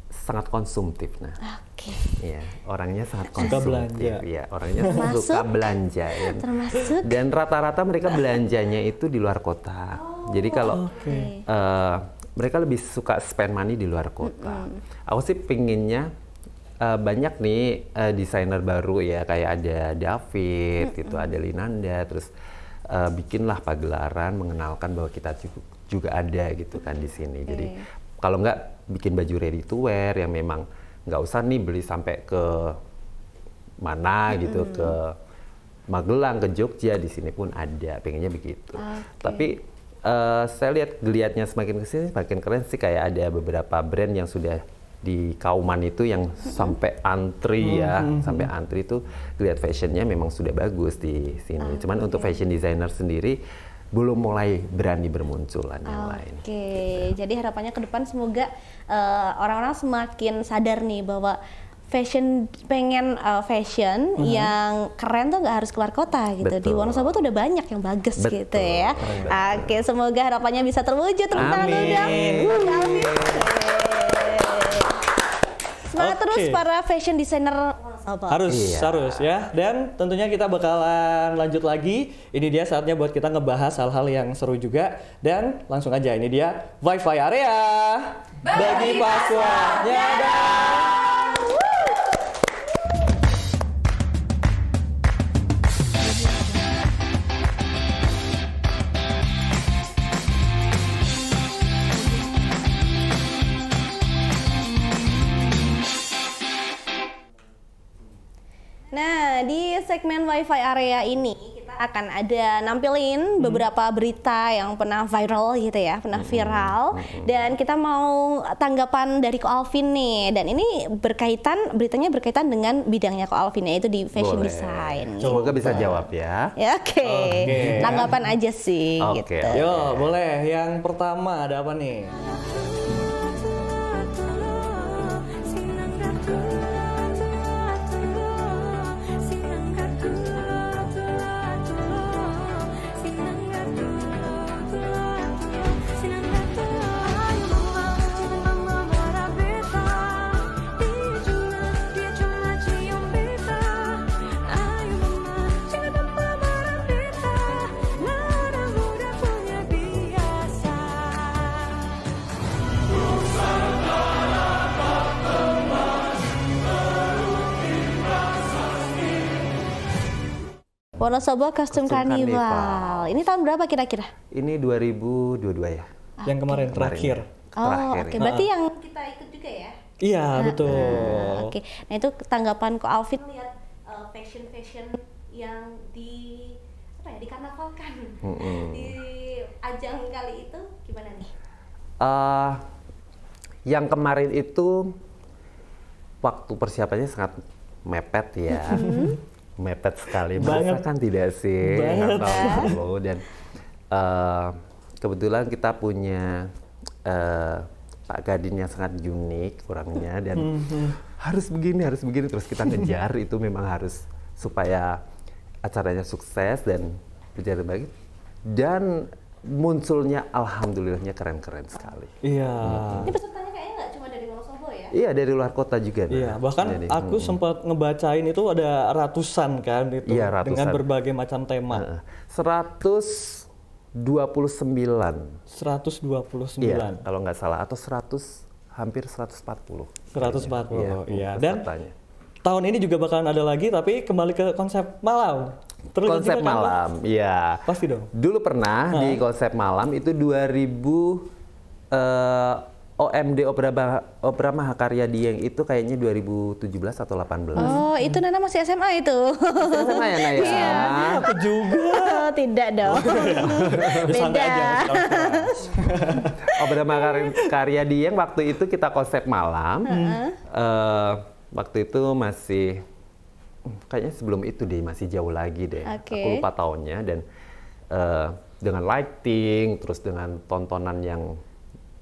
sangat konsumtif nah. Okay. Ya, orangnya sangat konsumtif. belanja. Ya, orangnya termasuk, suka belanja. Ya. Termasuk. Dan rata-rata mereka belanjanya itu di luar kota. Oh, Jadi kalau okay. uh, mereka lebih suka spend money di luar kota. Mm-hmm. Aku sih pinginnya uh, banyak nih uh, desainer baru ya kayak ada David mm-hmm. gitu, ada Linanda, terus uh, bikinlah pagelaran mengenalkan bahwa kita juga ada gitu kan di sini. Okay. Jadi kalau nggak bikin baju ready to wear yang memang nggak usah nih beli sampai ke mana mm-hmm. gitu ke Magelang ke Jogja di sini pun ada pengennya begitu. Okay. Tapi uh, saya lihat geliatnya semakin kesini semakin keren sih kayak ada beberapa brand yang sudah di Kauman itu yang sampai antri hmm. ya, hmm sampai hmm. antri itu lihat fashionnya memang sudah bagus di sini. Ah, Cuman untuk fashion designer sendiri belum mulai berani bermunculan yang okay. lain. Oke, gitu. jadi harapannya ke depan semoga uh, orang-orang semakin sadar nih bahwa fashion pengen uh, fashion mm -hmm. yang keren tuh nggak harus keluar kota gitu. Betul. Di Wonosobo tuh udah banyak yang bagus Betul. gitu ya. Betul. Oke, semoga harapannya bisa terwujud. Tepuk tangan Amin. Semangat okay. terus para fashion designer Wonosobo. Harus, iya. harus ya. Dan tentunya kita bakalan lanjut lagi. Ini dia saatnya buat kita ngebahas hal-hal yang seru juga. Dan langsung aja ini dia wifi area bagi, bagi segmen WiFi area ini kita akan ada nampilin hmm. beberapa berita yang pernah viral gitu ya, pernah hmm. viral hmm. hmm. dan kita mau tanggapan dari Ko Alvin nih dan ini berkaitan beritanya berkaitan dengan bidangnya Ko Alvin yaitu di fashion Boleh. design. Semoga gitu. bisa jawab ya. ya Oke. Okay. okay. Tanggapan aja sih okay. gitu. Yo, boleh. Yang pertama ada apa nih? Wonosobo Costume, Costume Carnival. Carnival. Ini tahun berapa kira-kira? Ini 2022 ya. Okay. Ah. Yang kemarin, kemarin terakhir. Oh, oke. Okay. Berarti nah. yang kita ikut juga ya? Iya, nah, betul. Nah, oke. Okay. Nah, itu tanggapan ke Alvin lihat uh, eh, fashion-fashion yang di apa ya, dikarnavalkan. Mm -hmm. di ajang kali itu gimana nih? Uh, yang kemarin itu waktu persiapannya sangat mepet ya. Mm -hmm mepet sekali banget kan tidak sih banget. dan uh, kebetulan kita punya uh, Pak Gadin yang sangat unik kurangnya dan mm -hmm. harus begini harus begini terus kita kejar itu memang harus supaya acaranya sukses dan berjalan baik dan munculnya alhamdulillahnya keren-keren sekali. Iya. Yeah. Mm -hmm. Iya dari luar kota juga. Iya nah. bahkan Jadi, aku hmm. sempat ngebacain itu ada ratusan kan itu iya, ratusan. dengan berbagai macam tema. Seratus dua puluh sembilan. Iya, seratus dua puluh sembilan. Kalau nggak salah atau seratus hampir seratus empat puluh. Seratus empat puluh. Iya. iya. iya Dan tahun ini juga bakalan ada lagi tapi kembali ke konsep malam. Terus konsep kan malam, iya. Pasti dong. Dulu pernah nah. di konsep malam itu 2000 uh, OMD Opera, bah Opera Mahakarya Dieng itu kayaknya 2017 atau 18. Oh, itu Nana masih SMA itu. SMA ya, Naya? Iya. Ah. Aku juga. Oh, tidak dong. Oh, iya. Beda. Opera Mahakarya Dieng waktu itu kita konsep malam. Hmm. Uh, waktu itu masih kayaknya sebelum itu deh, masih jauh lagi deh. Okay. Aku lupa tahunnya dan uh, dengan lighting, terus dengan tontonan yang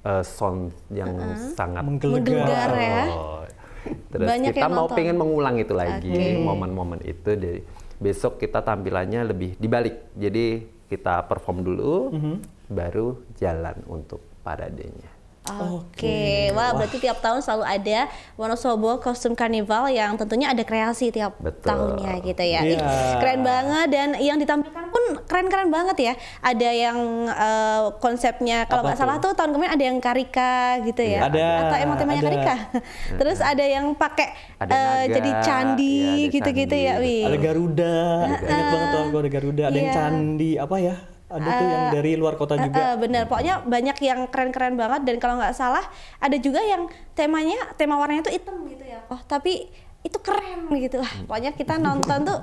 uh, sound yang uh -huh. sangat menggelegar ya. oh. Terus Banyak kita mau nonton. pengen mengulang itu lagi okay. momen-momen itu. Jadi besok kita tampilannya lebih dibalik. Jadi kita perform dulu, uh mhm. -huh. baru jalan untuk paradenya. Oke, okay. wah berarti tiap tahun selalu ada Wonosobo kostum Carnival yang tentunya ada kreasi tiap Betul. tahunnya gitu ya. Yeah. Iya. keren banget dan yang ditampilkan pun keren-keren banget ya. Ada yang uh, konsepnya kalau nggak salah tuh tahun kemarin ada yang karika gitu ya. Iya. Ada. Atau emang temanya ada. karika. Terus iya. ada yang pakai uh, jadi candi gitu-gitu ya. Wih. Ada Garuda. Ada Banyak banget tuh ada Garuda. Ada yeah. yang candi apa ya? ada tuh yang eh, dari luar kota eh, juga. Uh, uh, bener, pokoknya banyak yang keren-keren banget dan kalau nggak salah ada juga yang temanya tema warnanya tuh hitam gitu ya. Oh tapi itu keren gitu lah. Pokoknya kita nonton tuh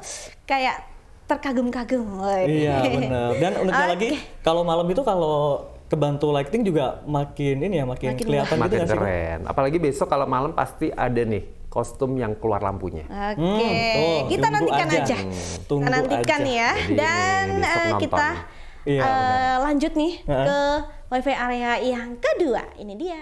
kayak terkagum-kagum. Iya benar. Dan uniknya okay. lagi kalau malam itu kalau kebantu lighting juga makin ini ya makin, makin kelihatan gitu makin gitu keren. Sih? Apalagi besok kalau malam pasti ada nih kostum yang keluar lampunya. Oke, okay. hmm, kita nantikan aja. aja. Hmm. Tunggu kita nantikan aja. ya. Dan uh, kita Iya, uh, lanjut nih uh -huh. ke wifi area yang kedua. Ini dia.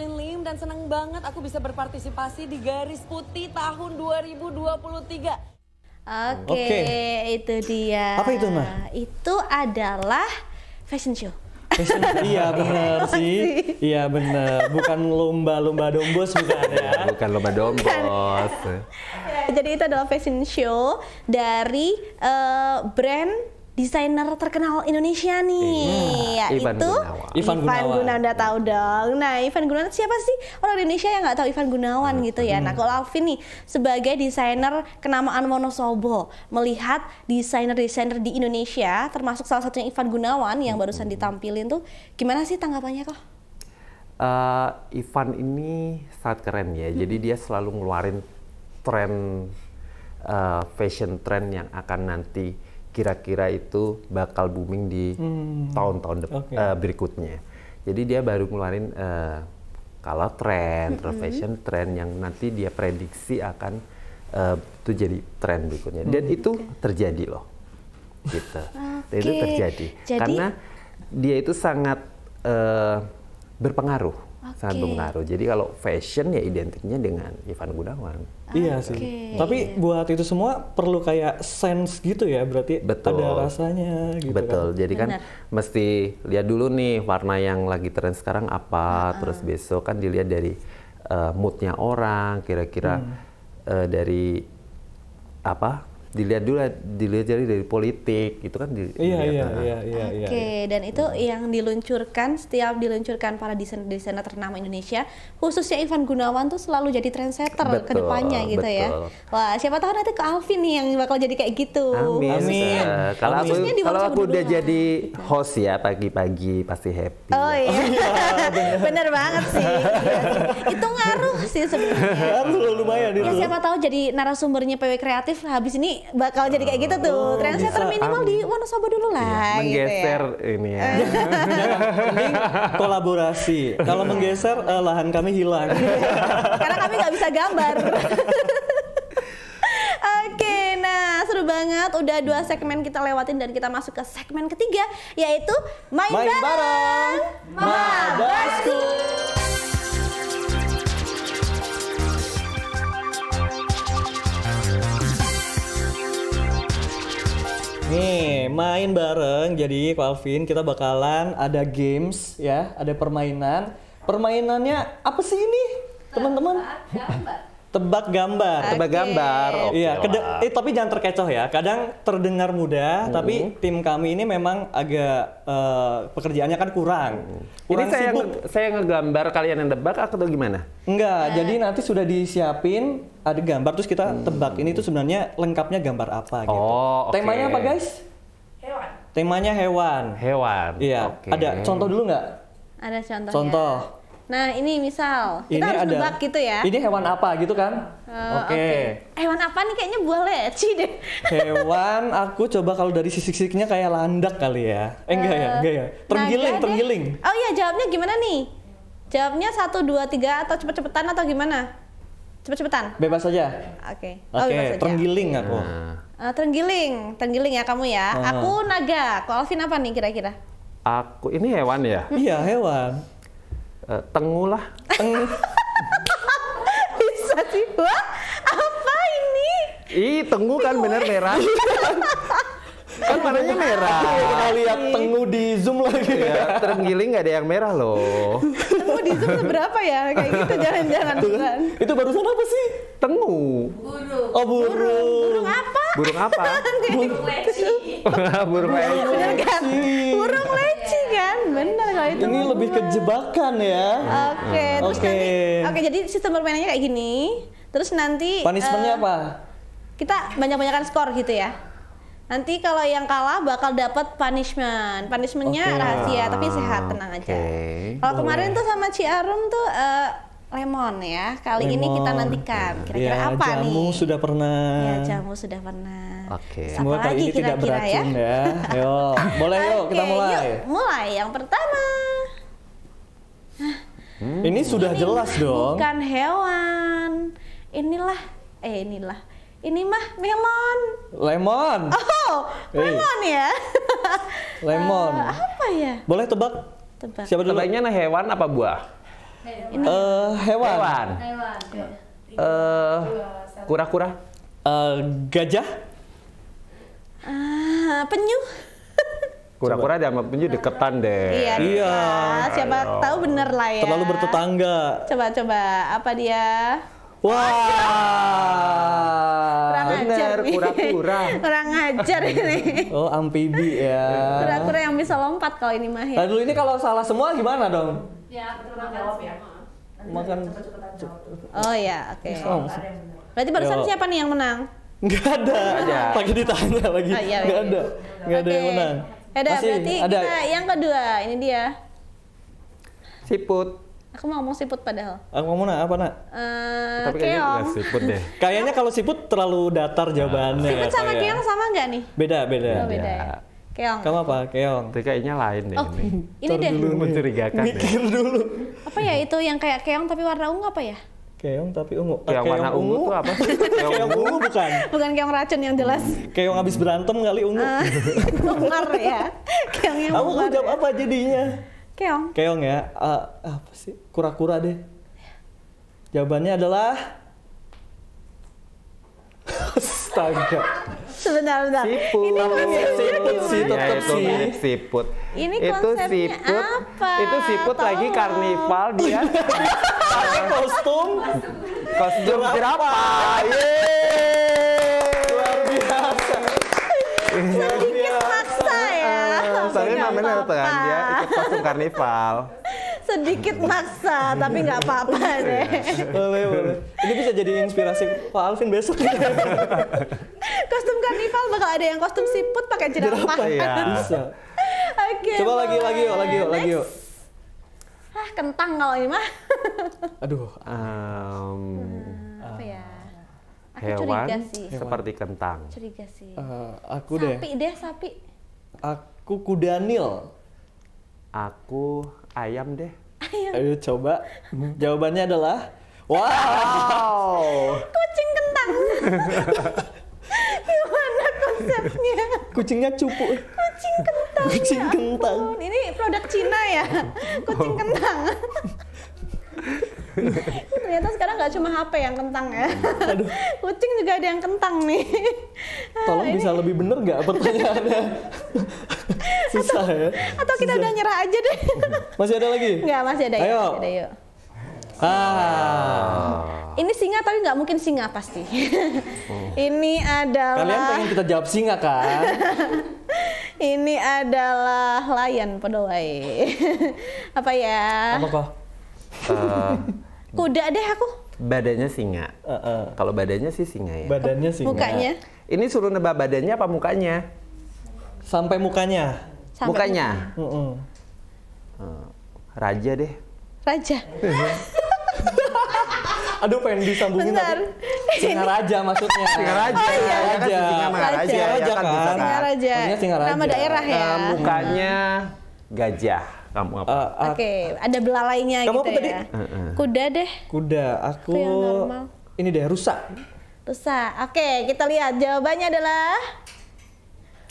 Lim dan senang banget aku bisa berpartisipasi di Garis Putih tahun 2023. Oke, okay, okay. itu dia. Apa itu, Ma? Itu adalah fashion show. Fashion, show, iya, iya benar sih. Iya benar. Bukan lomba-lomba dombos bukan ya. Iya, bukan lomba dombos. jadi itu adalah fashion show dari uh, brand desainer terkenal Indonesia nih. Ya, Ivan itu Gunawan. Ivan Gunawan. udah tahu dong. Nah, Ivan Gunawan siapa sih orang Indonesia yang nggak tahu Ivan Gunawan hmm. gitu ya. Nah, hmm. kalau Alvin nih sebagai desainer kenamaan Wonosobo melihat desainer-desainer di Indonesia termasuk salah satunya Ivan Gunawan yang hmm. barusan ditampilin tuh gimana sih tanggapannya kok? Uh, Ivan ini sangat keren ya. Hmm. Jadi dia selalu ngeluarin tren uh, fashion trend yang akan nanti kira-kira itu bakal booming di hmm. tahun-tahun hmm. okay. uh, berikutnya. Jadi dia baru ngeluarin uh, eh, kalau hmm. trend, mm-hmm. fashion tren yang nanti dia prediksi akan uh, itu jadi trend berikutnya. Dan hmm. itu terjadi loh, gitu. okay. itu terjadi jadi... karena dia itu sangat uh, berpengaruh okay. sangat berpengaruh. Jadi kalau fashion ya identiknya dengan Ivan Gunawan. Okay. Iya sih. Tapi buat itu semua perlu kayak sense gitu ya, berarti Betul. ada rasanya gitu kan. Betul. Kan? Jadi kan mesti lihat dulu nih warna yang lagi tren sekarang apa, uh huh terus besok kan dilihat dari uh, moodnya orang, kira-kira hmm. uh, dari apa dilihat dulu dilihat jadi dari politik itu kan di, iya, iya, nah. iya, iya, iya, oke okay. Iya. dan itu yang diluncurkan setiap diluncurkan para desainer desainer ternama Indonesia khususnya Ivan Gunawan tuh selalu jadi trendsetter betul, kedepannya gitu ya. betul. ya wah siapa tahu nanti ke Alvin nih yang bakal jadi kayak gitu amin, amin. Uh, kalau aku kalau aku udah jadi host ya pagi-pagi pasti happy oh iya, oh, iya bener banget sih itu ngaruh sih sebenarnya ngaruh lumayan ya, itu ya siapa tahu jadi narasumbernya PW kreatif habis ini bakal jadi kayak gitu tuh. Oh, Trendsetter minimal di ah. Wonosobo dulu lah. Iya, menggeser gitu ya. ini ya. Eh. Mending kolaborasi. Kalau menggeser uh, lahan kami hilang. Karena kami nggak bisa gambar. Oke, nah seru banget. Udah dua segmen kita lewatin dan kita masuk ke segmen ketiga, yaitu main, main bareng, bareng Mabasku. Nih, main bareng. Jadi, Alvin, kita bakalan ada games ya, ada permainan. Permainannya apa sih ini, nah, teman-teman? Gambar. Tebak gambar. Okay. Tebak gambar. Iya, okay eh, tapi jangan terkecoh ya. Kadang terdengar mudah, hmm. tapi tim kami ini memang agak uh, pekerjaannya kan kurang. Hmm. kurang ini saya sibuk. Nge saya ngegambar kalian yang tebak atau gimana? Enggak, nah. jadi nanti sudah disiapin ada gambar terus kita hmm. tebak ini tuh sebenarnya lengkapnya gambar apa gitu. Oh, okay. Temanya apa, guys? Hewan. Temanya hewan. Hewan. Iya. Okay. Ada contoh dulu nggak? Ada contohnya. Contoh. Nah ini misal kita ini harus ada, gitu ya. Ini hewan apa gitu kan? Uh, Oke. Okay. Okay. Hewan apa nih kayaknya buah leci deh. Hewan aku coba kalau dari sisik-sisiknya kayak landak kali ya. Eh enggak ya, eh, enggak ya. tergiling nah, terenggiling. Oh iya jawabnya gimana nih? Jawabnya satu dua tiga atau cepet-cepetan atau gimana? Cepet-cepetan. Bebas saja. Oke. Okay. Oh, oke. Okay. Oh, terenggiling aku. Nah. Uh, terenggiling, terenggiling ya kamu ya. Uh. Aku naga. Kalau Alvin apa nih kira-kira? Aku ini hewan ya? Iya hewan uh, eh, tengulah teng bisa sih wah apa ini ih tengu kan bener merah kan iya, warnanya merah. Iya, kita iya. lihat tengu di zoom lagi. Ya, terenggiling nggak ada yang merah loh. tengu di zoom berapa ya? Kayak gitu jangan-jangan. Itu, kan? itu barusan apa sih? Tengu. Burung. Oh burung. Burung, burung apa? Burung apa? Gitu. burung leci. burung leci. kan? Burung leci kan? Bener kalau itu. Ini lebih ke jebakan ya. Oke. Okay. Nah, terus okay. Oke okay, jadi sistem permainannya kayak gini. Terus nanti. Punishmentnya uh, apa? Kita banyak-banyakan skor gitu ya. Nanti kalau yang kalah bakal dapat punishment. Punishmentnya okay. rahasia, tapi sehat, tenang aja. Kalau kemarin tuh sama Ci Arum tuh uh, lemon ya. Kali lemon. ini kita nantikan. Kira-kira ya, apa jamu nih? Jamu sudah pernah. Ya, jamu sudah pernah. Oke. Okay. Semoga ini kira -kira tidak ya? beracun ya. ya. Yo, boleh okay, kita mulai. Yuk, mulai yang pertama. Hmm. Ini sudah ini jelas dong. Bukan hewan. Inilah eh inilah ini mah melon. Lemon. Oh, hey. lemon ya. lemon. Uh, apa ya? Boleh tebak? Tebak. Siapa dulu? Tebaknya nah hewan apa buah? Hewan. Uh, hewan. Hewan. Hewan. Eh, kura-kura. Uh, gajah. Uh, penyu. Kura-kura dia sama penyu deketan deh. Iya. iya. Siapa tahu bener lah ya. Terlalu bertetangga. Coba-coba apa dia? Wah. Kurang ajar kura-kura. kurang ajar ini. Oh, amfibi ya. Kura-kura yang bisa lompat kalau ini mah ya. Lalu ini kalau salah semua gimana dong? Ya, kurang jawab ya. Makan. Oh ya, oke. Okay. Oh, Berarti barusan Yo. siapa nih yang menang? Enggak ada. Pagi ditanya lagi. Enggak oh, iya, iya. ada. Enggak okay. ada yang menang. Ada ya berarti ada. kita yang kedua, ini dia. Siput. Aku mau ngomong siput padahal. Aku mau ngomong apa nak? Uh, Tapi kayaknya keong. siput deh. kayaknya kalau siput terlalu datar jawabannya. Siput sama kayak. keong sama nggak nih? Beda beda. Oh, beda ya. Keong. Kamu apa? Keong. Tapi kayaknya lain deh oh, ini. Ini deh. Dulu mencurigakan. Mikir dulu. Apa ya itu yang kayak keong tapi warna ungu apa ya? Keong tapi ungu. Keong, keong warna ungu, tuh apa? keong, keong ungu bukan. Bukan keong racun yang jelas. Keong habis berantem kali ungu. Uh, umar ya. Keong yang Kamu jawab ya? apa jadinya? Keong. Keong ya. Uh, apa sih? Kura-kura deh. Jawabannya adalah Astaga. Sebentar, sebentar. Siput. Ini siput ya, itu mirip Siput. Ini itu siput. Apa? Itu siput Tau. lagi karnival dia. Pakai kostum kostum berapa? Yeay. Luar biasa. Sedikit maksa ya. Soalnya namanya apa kan dia? sebelum karnival sedikit maksa tapi nggak apa-apa deh boleh boleh ini bisa jadi inspirasi Pak Alvin besok kostum karnival bakal ada yang kostum siput pakai jerapah ya. Iya. bisa okay, coba boleh. lagi lagi yuk lagi yuk lagi yuk ah kentang kalau ini mah aduh um, hmm, apa ya aku hewan curiga sih. seperti kentang curiga sih uh, aku sapi deh sapi deh sapi aku kudanil Aku ayam deh. Ayam. Ayo coba. Hmm. Jawabannya adalah wow. Kucing kentang. Gimana konsepnya? Kucingnya cupu. Kucing kentang. Kucing ya kentang. Ini produk Cina ya. Kucing oh. kentang. Ternyata sekarang nggak cuma HP yang kentang ya. Aduh. Kucing juga ada yang kentang nih. Tolong ah, bisa lebih bener nggak pertanyaannya? Susah atau, ya. Atau kita udah nyerah aja deh. Masih ada lagi? Nggak, masih ada. Ya, Ayo. Masih ada, yuk. Ah. Ini singa tapi nggak mungkin singa pasti. Ini adalah. Kalian pengen kita jawab singa kan? Ini adalah lion, pedoai Apa ya? Apa kok? Uh, eh, Kuda deh aku. Badannya singa. Uh, uh. Kalau badannya sih singa ya. Badannya singa. Mukanya. Ini suruh nebak badannya apa mukanya? Sampai mukanya. Sampai mukanya. muka. Uh, uh. raja deh. Raja. Aduh pengen disambungin Bentar. tapi singa raja maksudnya. Singa raja. Oh, iya. Kan raja. Singa raja. Singa raja ya kan. Singa kan. raja. Nama daerah ya. uh, mukanya hmm. gajah kamu apa? Uh, Oke, okay, eh, ada belalainya kamu gitu apa ya. Tadi? Kuda deh. Kuda. Aku, ini deh rusak. Rusak. Oke, okay, kita lihat jawabannya adalah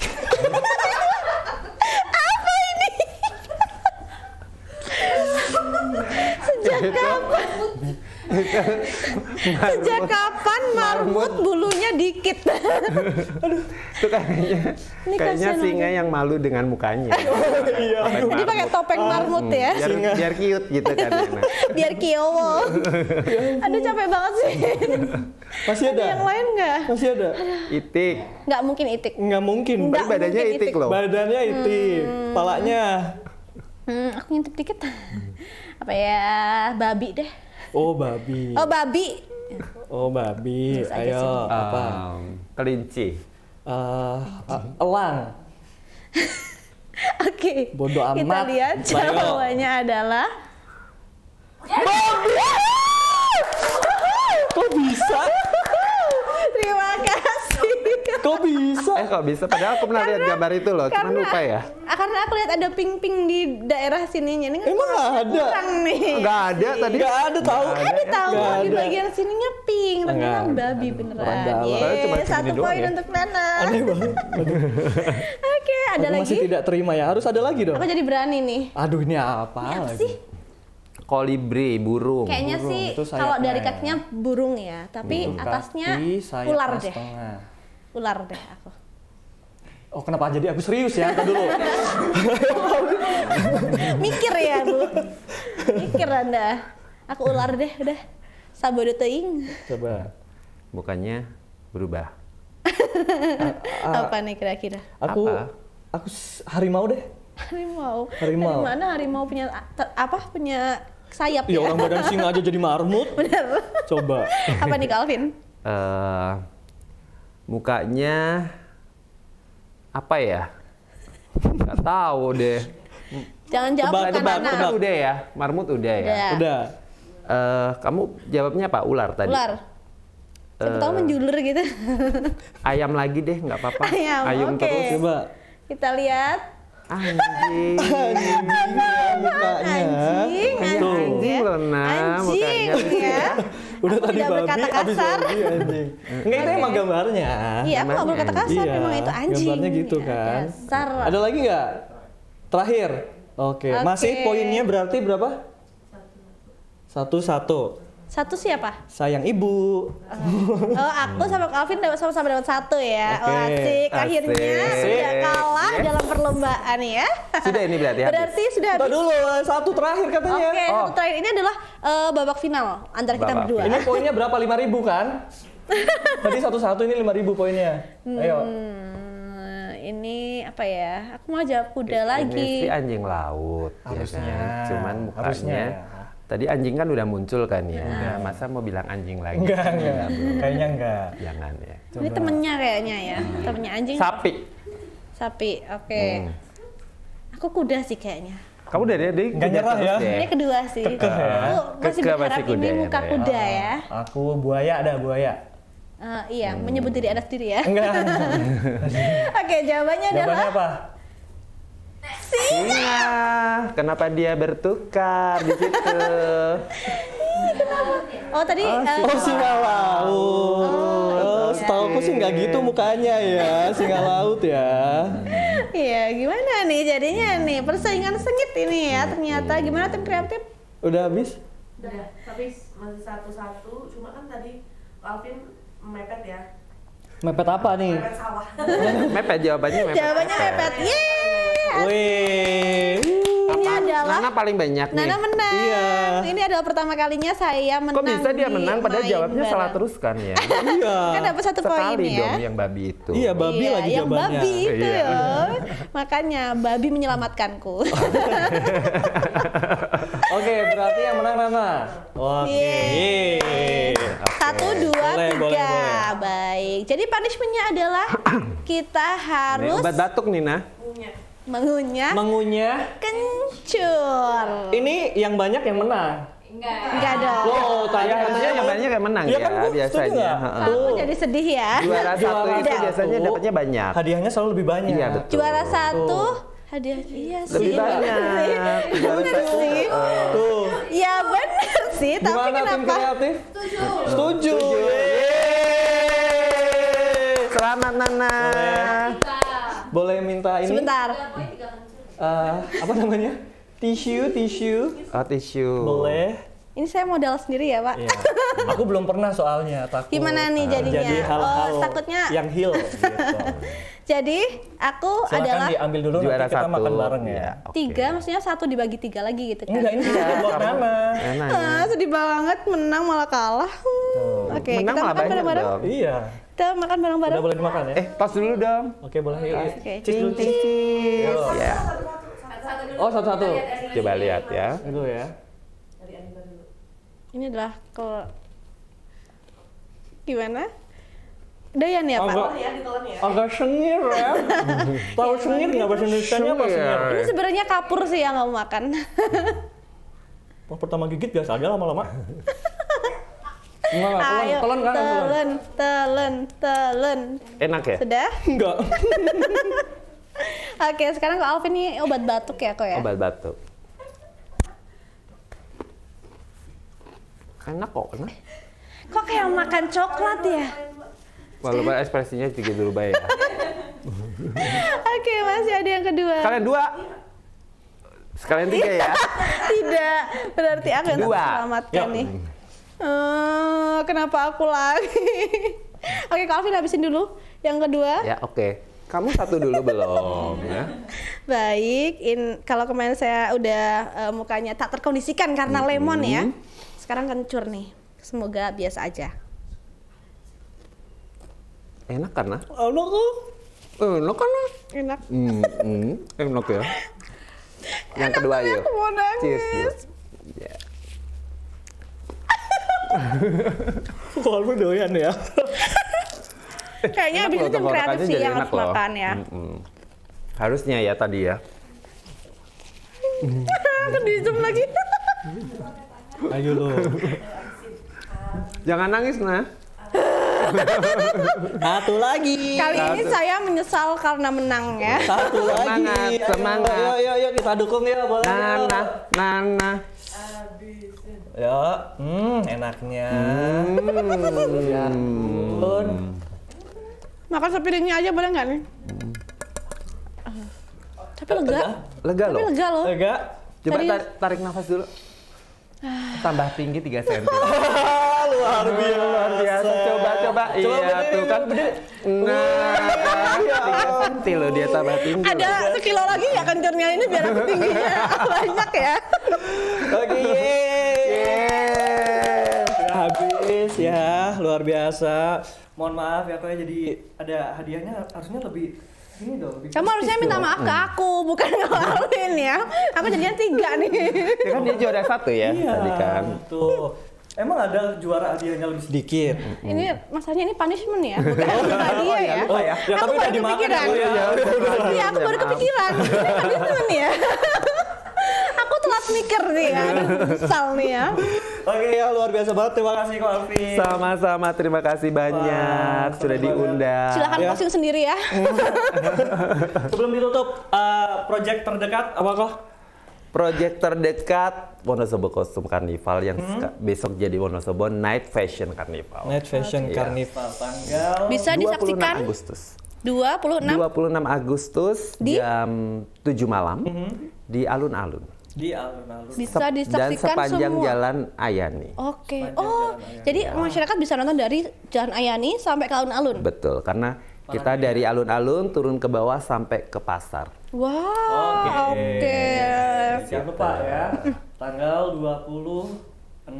apa ini? Sejak kapan? Sejak kapan marmut, marmut bulunya dikit? Aduh, itu kayaknya kayaknya singa lagi. yang malu dengan mukanya. Oh, iya. Jadi pakai topeng oh, marmut hmm. ya. Biar, singa. biar cute gitu kan. biar kiowo. Aduh capek banget sih. Masih ada. yang lain nggak? Masih ada. Itik. Nggak mungkin itik. Nggak mungkin. Nggak badannya mungkin itik. itik loh. Badannya itik. Hmm. Palanya. Hmm, aku ngintip dikit. Hmm. Apa ya babi deh. Oh babi. Oh babi. Oh babi. Ayo um, apa? Kelinci. Uh, uh, elang. Oke. okay. Bodoh amat. Kita lihat jawabannya adalah babi. Kok bisa? Terima kasih kok bisa eh kok bisa padahal aku pernah lihat gambar itu loh cuman lupa ya ah, karena aku lihat ada ping-ping di daerah sininya ini kan emang ada kurang nih nggak ada tadi nggak ada tahu Gak ada tahu di bagian sininya pink ternyata babi beneran Yeay, satu poin ya. untuk Nana aneh banget oke ada lagi masih tidak terima ya harus ada lagi dong Apa jadi berani nih aduh ini apa Apa lagi kolibri burung kayaknya sih kalau dari kakinya burung ya tapi burung. atasnya Kaki, ular deh setengah ular deh aku. Oh kenapa jadi aku serius ya? aku dulu. Mikir ya bu. Mikir anda. Aku ular deh udah. Sabodo teing. Coba. Bukannya berubah. apa nih kira-kira? Aku aku harimau deh. Harimau. Harimau. Dari mana harimau punya apa punya sayap? Ya, ya orang badan singa aja jadi marmut. Bener. Coba. apa nih Calvin? Uh, eh, mukanya apa ya? Gak tahu deh. Jangan jawab tebak, tebak, tebak. Udah ya, marmut udah ya. Udah. udah. Uh, kamu jawabnya apa? Ular tadi. Ular. Siapa uh, tahu eh, menjulur gitu. ayam lagi deh, nggak apa-apa. Ayam, ayam okay. terus coba. Kita lihat. Anjing. anjing, anjing, anjing, anjing, anjing, anjing, anjing, anjing, anjing, anjing, anjing, anjing, anjing, anjing, anjing, anjing, anjing, anjing, anjing, udah tadi babi berkata kasar. babi anjing enggak itu emang gambarnya iya aku gak berkata kasar iya, memang itu anjing gambarnya gitu iya, kan kasar ada lagi nggak terakhir oke okay. okay. masih poinnya berarti berapa satu satu satu siapa? Sayang ibu. Oh, oh aku sama Calvin sama-sama dapat satu ya. Okay. Oh, asik. Akhirnya asik. sudah kalah yes. dalam perlombaan ya. Sudah ini berarti habis. Berarti sudah habis. Tuh dulu satu terakhir katanya. Oke, okay, oh. satu terakhir ini adalah uh, babak final antara babak kita berdua. Ini poinnya berapa? lima ribu kan? Tadi satu-satu ini lima ribu poinnya. Hmm, Ayo. Hmm ini apa ya? Aku mau jawab kuda ini lagi. Ini si anjing laut, ya harusnya. Ya kan? Cuman mukanya harusnya. Tadi anjing kan udah muncul kan ya. Nah, masa mau bilang anjing lagi? Enggak, enggak. enggak Kayaknya enggak. Jangan ya. Coba. Ini temennya kayaknya ya. Hmm. Temennya anjing. Sapi. Sapi, oke. Okay. Hmm. Aku kuda sih kayaknya. Kamu dari deh, nggak nyerah ya? ya? Ini kedua sih. Kekeh ya. masih berharap masih kuda, ini ya, muka ya. kuda oh. ya. Aku buaya ada buaya. Uh, iya, hmm. menyebut diri anak sendiri ya. Enggak. Oke, okay, jawabannya, jawabannya adalah apa? Singa. Iya. Kenapa dia bertukar di situ? Oh tadi oh, uh, oh singa laut. Oh, oh, setahu aku sih nggak iya. gitu mukanya ya, singa laut ya. Iya, gimana nih jadinya nih persaingan sengit ini ya ternyata. Gimana tim kreatif? Udah habis? Udah, habis masih satu-satu. Cuma kan tadi Alvin mepet ya Mepet apa nih? Mepet jawabannya mepet. Jawabannya mepet. Iya. Yeay. Wih. Ini adalah Nana paling banyak nih. Nana menang. Iya. Ini adalah pertama kalinya saya menang. Kok bisa dia menang padahal jawabnya bareng. salah terus kan ya? iya. Kan dapat satu poin ya. dong yang babi itu. Iya, babi iya, lagi yang jawabannya. babi itu iya. Makanya babi menyelamatkanku. Oke, berarti yang menang Rama. Oke. Okay. Satu, dua, boleh, tiga. Boleh, boleh. Baik. Jadi punishmentnya adalah kita harus. Ini obat batuk Nina. Mengunyah. Mengunyah. Kencur. Ini yang banyak yang menang. Enggak. Enggak dong. Loh, tanya katanya yang banyak yang iya, menang kan ya, ya kan biasanya. Kamu jadi sedih ya. Juara satu itu biasanya dapatnya banyak. Hadiahnya selalu lebih banyak. Iya, betul. Juara satu hadiah iya, iya sih lebih banyak benar sih uh, tuh iya benar sih tapi Gimana kenapa tim kreatif? setuju setuju selamat Nana boleh, boleh minta ini sebentar uh, apa namanya tisu tisu Ah, tisu boleh ini saya modal sendiri ya pak. Iya. Aku belum pernah soalnya takut. Gimana nih nah, jadinya? Jadi hal-hal oh, takutnya yang heal. Gitu. Jadi aku Silahkan adalah diambil dulu juara nanti kita satu. makan bareng ya. ya okay. Tiga maksudnya satu dibagi tiga lagi gitu kan? Enggak ini ya, sudah buat nama. Ah, sedih banget menang malah kalah. Hmm. Oke okay, kita malah makan bareng-bareng. Iya. Kita makan bareng-bareng. Udah boleh dimakan ya? Eh pas dulu dong. Oke boleh. Oke. Iya. Cing cing. Oh satu satu. Coba lihat ya. Itu ya ini adalah kalau gimana Dayan ya Pak? Agak, ya, ya. agak sengir ya. Tahu iya, sengir nggak bahasa Indonesia apa sengir? Ini sebenarnya kapur sih yang kamu makan. Pas pertama gigit biasa aja lama-lama. Enggak, Ayo, telan, telan, telan, telan, telan. Enak ya? Sudah? Enggak. Oke, sekarang kok Alvin ini obat batuk ya kok ya? Obat batuk. enak kok enak kan? kok kayak makan coklat ya walaupun ekspresinya sedikit berubah baik. oke masih ada yang kedua kalian dua sekalian tiga ya tidak berarti aku yang Yuk. nih uh, kenapa aku lagi oke Calvin habisin dulu yang kedua ya oke okay. Kamu satu dulu belum ya? Baik, kalau kemarin saya udah uh, mukanya tak terkondisikan karena -hmm. lemon ya sekarang kencur nih. Semoga biasa aja. Enak karena? Oh, eh, kan, enak eh, kok. Enak karena? Enak. Mm, mm, enak ya. Yang enak kedua yuk. mau nangis. Cheers. Yeah. doyan ya. Kayaknya abis itu kreatif sih yang harus loh. makan ya. Mm-mm. Harusnya ya tadi ya. Kedizum lagi. Ayo lo. Jangan nangis, nah. Satu lagi. Kali Satu. ini saya menyesal karena menang ya. Satu lagi. Semangat, semangat. Ayo, ayo, ayo kita dukung ya boleh. Nana, ya. Nana. Nah. Ya, hmm, enaknya. Hmm. Ya. Hmm. Makan sepiringnya aja boleh nggak nih? Tapi lega. Lega, loh. lega loh. Lega. Coba tarik nafas dulu tambah tinggi 3 cm. luar biasa. Luar biasa. Coba coba. iya tuh kan bener. Nah, nanti loh dia tambah tinggi. Ada sekilo lagi ya kencurnya kan ini biar aku tingginya banyak ya. Oke. Yeah. Habis ya, luar biasa. Mohon maaf ya, aku jadi ada hadiahnya harusnya lebih dong, Kamu harusnya minta maaf ke hmm. aku, bukan ke Alvin ya. Aku jadinya tiga nih. Ya kan dia juara satu ya iya, tadi kan. Betul. Emang ada juara hadiahnya lebih sedikit. Ini masalahnya ini punishment ya, bukan hadiah oh, iya. oh, ya? Iya, ya. ya. Oh ya, ya aku baru kepikiran. Iya, aku baru kepikiran. Ini kan punishment ya aku telat mikir nih ya misal nih ya oke ya luar biasa banget terima kasih kok sama-sama terima kasih banyak Wah, sudah diundang silahkan ya. posting sendiri ya sebelum ditutup uh, project terdekat apa kok Proyek terdekat Wonosobo Kostum Karnival yang hmm? besok jadi Wonosobo Night Fashion Karnival. Night Fashion okay. Iya. Carnival tanggal bisa disaksikan Agustus. 26 26 Agustus di? jam 7 malam mm -hmm. di alun-alun. Di alun-alun. Bisa disaksikan Dan sepanjang semua. Jalan Ayani. Oke. oh, Ayani. jadi ya. masyarakat bisa nonton dari Jalan Ayani sampai ke alun-alun. Betul, karena kita ya. dari alun-alun turun ke bawah sampai ke pasar. Wow. Oke. Okay. Okay. Jangan lupa ya. Tanggal 26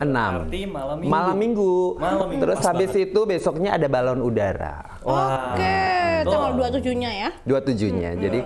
enam malam minggu. malam minggu malam minggu terus Pas habis banget. itu besoknya ada balon udara oke okay. tanggal dua tujuhnya ya dua tujuhnya hmm. jadi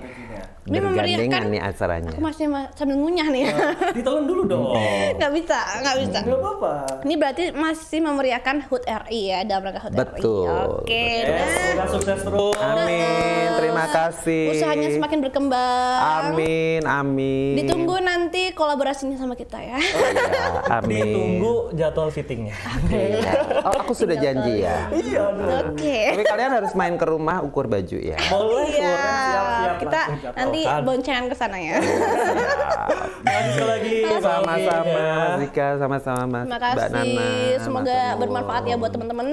ini bergandengan nih acaranya. Aku masih ma sambil ngunyah nih. Nah, oh, ditelan dulu dong. gak bisa, gak bisa. Gak apa-apa. Ini berarti masih memeriahkan HUT RI e ya dalam rangka HUT RI. E. Betul. Oke. Yes, nah. sukses terus. Amin. Terima ah, kasih. Usahanya semakin berkembang. Amin, amin. Ditunggu nanti kolaborasinya sama kita ya. Oh, iya. Amin. Ditunggu jadwal fittingnya. Amin. Iya. Oh, aku sudah janji ya. Iya. Oke. Okay. Tapi kalian harus main ke rumah ukur baju ya. Boleh. Iya. Kita nanti nanti boncengan ke sana ya. Terima oh, lagi. Sama-sama Mas iya. sama-sama Mas Mbak Nana. Semoga bermanfaat ya buat teman-teman.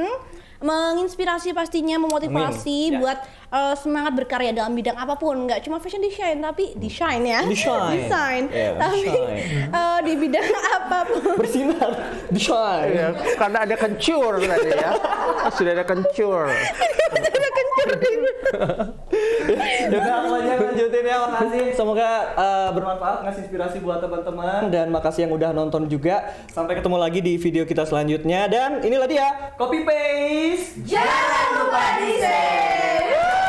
Menginspirasi pastinya, memotivasi buat ya uh, semangat berkarya dalam bidang apapun nggak cuma fashion design tapi design ya design, design. Yeah, tapi design. Uh, di bidang apapun bersinar design yeah, karena ada kencur tadi ya sudah ada kencur sudah ada kencur ya udah lanjutin ya makasih semoga uh, bermanfaat ngasih inspirasi buat teman-teman dan makasih yang udah nonton juga sampai ketemu lagi di video kita selanjutnya dan inilah dia ya. copy paste jangan lupa di save